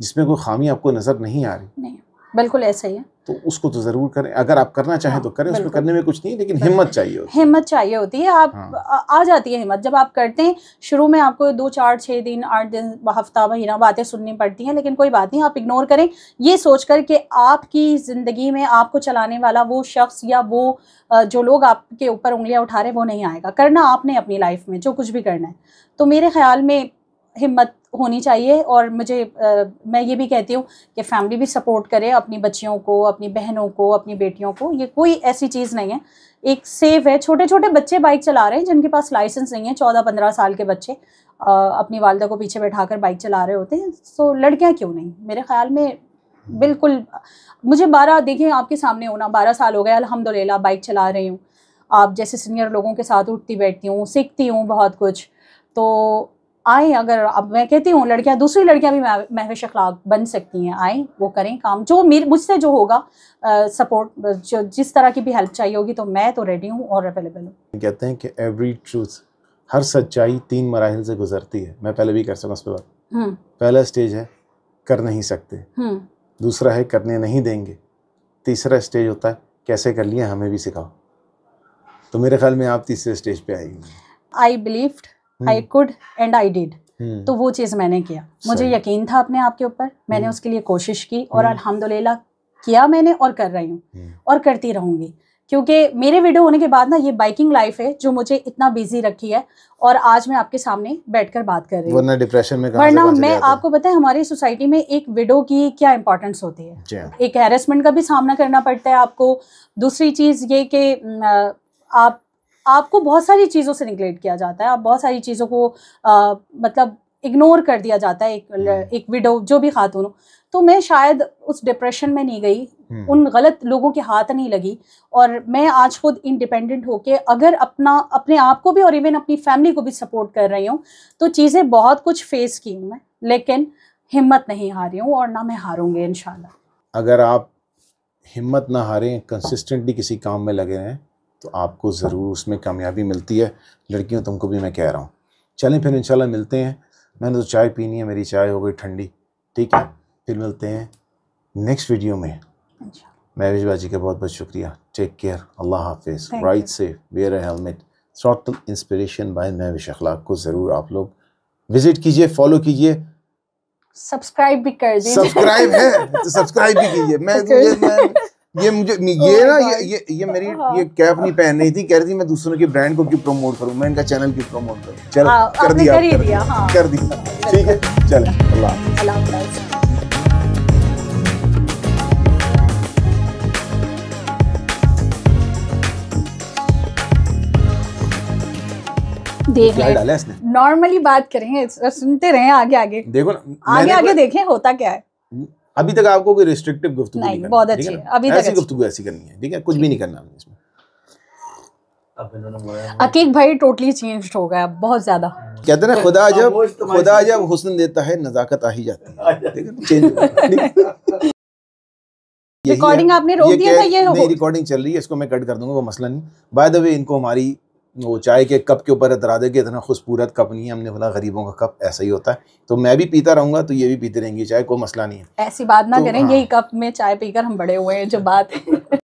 जिसमें कोई खामी आपको नज़र नहीं आ रही बिल्कुल ऐसा ही है तो उसको तो जरूर करें अगर आप करना चाहें हाँ, तो करें उसमें करने में कुछ नहीं लेकिन हिम्मत चाहिए होती हिम्मत चाहिए होती है आप हाँ। आ, आ जाती है हिम्मत जब आप करते हैं शुरू में आपको दो चार छः दिन आठ दिन हफ्ता महीना बातें सुननी पड़ती हैं लेकिन कोई बात नहीं आप इग्नोर करें ये सोच कर कि आपकी ज़िंदगी में आपको चलाने वाला वो शख्स या वो जो लोग आपके ऊपर उंगलियाँ उठा रहे वो नहीं आएगा करना आपने अपनी लाइफ में जो कुछ भी करना है तो मेरे ख्याल में हिम्मत होनी चाहिए और मुझे आ, मैं ये भी कहती हूँ कि फैमिली भी सपोर्ट करे अपनी बच्चियों को अपनी बहनों को अपनी बेटियों को ये कोई ऐसी चीज़ नहीं है एक सेफ है छोटे छोटे बच्चे बाइक चला रहे हैं जिनके पास लाइसेंस नहीं है चौदह पंद्रह साल के बच्चे आ, अपनी वालदा को पीछे बैठा कर बाइक चला रहे होते हैं सो लड़कियाँ क्यों नहीं मेरे ख्याल में बिल्कुल मुझे बारह देखिए आपके सामने होना बारह साल हो गए अलहमदिल्ला बाइक चला रही हूँ आप जैसे सीनियर लोगों के साथ उठती बैठती हूँ सीखती हूँ बहुत कुछ तो आए अगर अब मैं कहती हूँ लड़कियाँ दूसरी लड़कियाँ भी महवेश अखलाक बन सकती हैं आए वो करें काम जो मेरे मुझसे जो होगा सपोर्ट जो जिस तरह की भी हेल्प चाहिए होगी तो मैं तो रेडी हूँ और अवेलेबल हूँ कहते हैं कि एवरी ट्रूथ हर सच्चाई तीन मराहल से गुजरती है मैं पहले भी कर सकता उस पर बात हम्म। पहला स्टेज है कर नहीं सकते हम्म। दूसरा है करने नहीं देंगे तीसरा स्टेज होता है कैसे कर लिए हमें भी सिखाओ तो मेरे ख्याल में आप तीसरे स्टेज पे आएगी I believed I could and I did तो वो चीज़ मैंने किया मुझे यकीन था अपने आप के ऊपर मैंने हम्म। उसके लिए कोशिश की और हम्म। अलहमदुल्ला किया मैंने और कर रही हूँ हम्म। और करती रहूंगी क्योंकि मेरे वीडियो होने के बाद ना ये बाइकिंग लाइफ है जो मुझे इतना बिजी रखी है और आज मैं आपके सामने बैठकर बात कर रही हूँ वरना डिप्रेशन में वरना मैं आपको पता है हमारी सोसाइटी में एक विडो की क्या इंपॉर्टेंस होती है हाँ। एक हेरेसमेंट का भी सामना करना पड़ता है आपको दूसरी चीज़ ये कि आप आपको बहुत सारी चीज़ों से निगलेक्ट किया जाता है आप बहुत सारी चीज़ों को आ, मतलब इग्नोर कर दिया जाता है एक हम्म। एक विडो जो भी खातून हो तो मैं शायद उस डिप्रेशन में नहीं गई हम्म। उन गलत लोगों के हाथ नहीं लगी और मैं आज खुद इंडिपेंडेंट होके अगर अपना अपने आप को भी और इवन अपनी फैमिली को भी सपोर्ट कर रही हूँ तो चीज़ें बहुत कुछ फेस की हूँ मैं लेकिन हिम्मत नहीं हारी हूँ और ना मैं हारूँगी इन अगर आप हिम्मत ना हारें कंसिस्टेंटली किसी काम में लगे रहें तो आपको ज़रूर उसमें कामयाबी मिलती है लड़कियों तुमको भी मैं कह रहा हूँ चलें फिर इंशाल्लाह मिलते हैं मैंने तो चाय पीनी है मेरी चाय हो गई ठंडी ठीक है फिर मिलते हैं नेक्स्ट वीडियो में महवेश जी का बहुत बहुत शुक्रिया टेक केयर अल्लाह हाफिज़ ride safe wear a helmet throttle inspiration by Mahvesh Akhlaq को ज़रूर आप लोग विजिट कीजिए फॉलो कीजिए सब्सक्राइब भी कर दीजिए सब्सक्राइब है तो सब्सक्राइब भी कीजिए मैं ये मुझे ये oh ना ये ये, ये मेरी ये कैप नहीं पहन रही थी कह रही थी मैं दूसरों के ब्रांड को क्यों प्रमोट करूं मैं इनका चैनल क्यों प्रमोट करूं चलो हाँ, कर दिया हाँ। कर दिया, ठीक है चलो अल्लाह नॉर्मली तो बात करेंगे सुनते रहें आगे आगे देखो आगे आगे देखें होता क्या है अभी तक आपको कोई रिस्ट्रिक्टिव गुफ्तगू नहीं, नहीं बहुत अच्छी अभी तक ऐसी गुफ्तगू ऐसी करनी है ठीक है कुछ भी नहीं करना हमें इसमें अकीक भाई टोटली चेंज हो गया बहुत ज्यादा कहते ना खुदा हाँ, जब खुदा जब हुस्न देता है नजाकत आ ही जाती है रिकॉर्डिंग अच्छा। आपने रोक दिया था ये रिकॉर्डिंग चल रही है इसको मैं कट कर दूंगा वो मसला नहीं बाय द वे इनको हमारी वो चाय के कप के ऊपर इतरा दे कि इतना खूबसूरत कप नहीं है हमने बोला गरीबों का कप ऐसा ही होता है तो मैं भी पीता रहूंगा तो ये भी पीते रहेंगे चाय कोई मसला नहीं है ऐसी बात ना तो, करें हाँ। यही कप में चाय पीकर हम बड़े हुए हैं जो बात है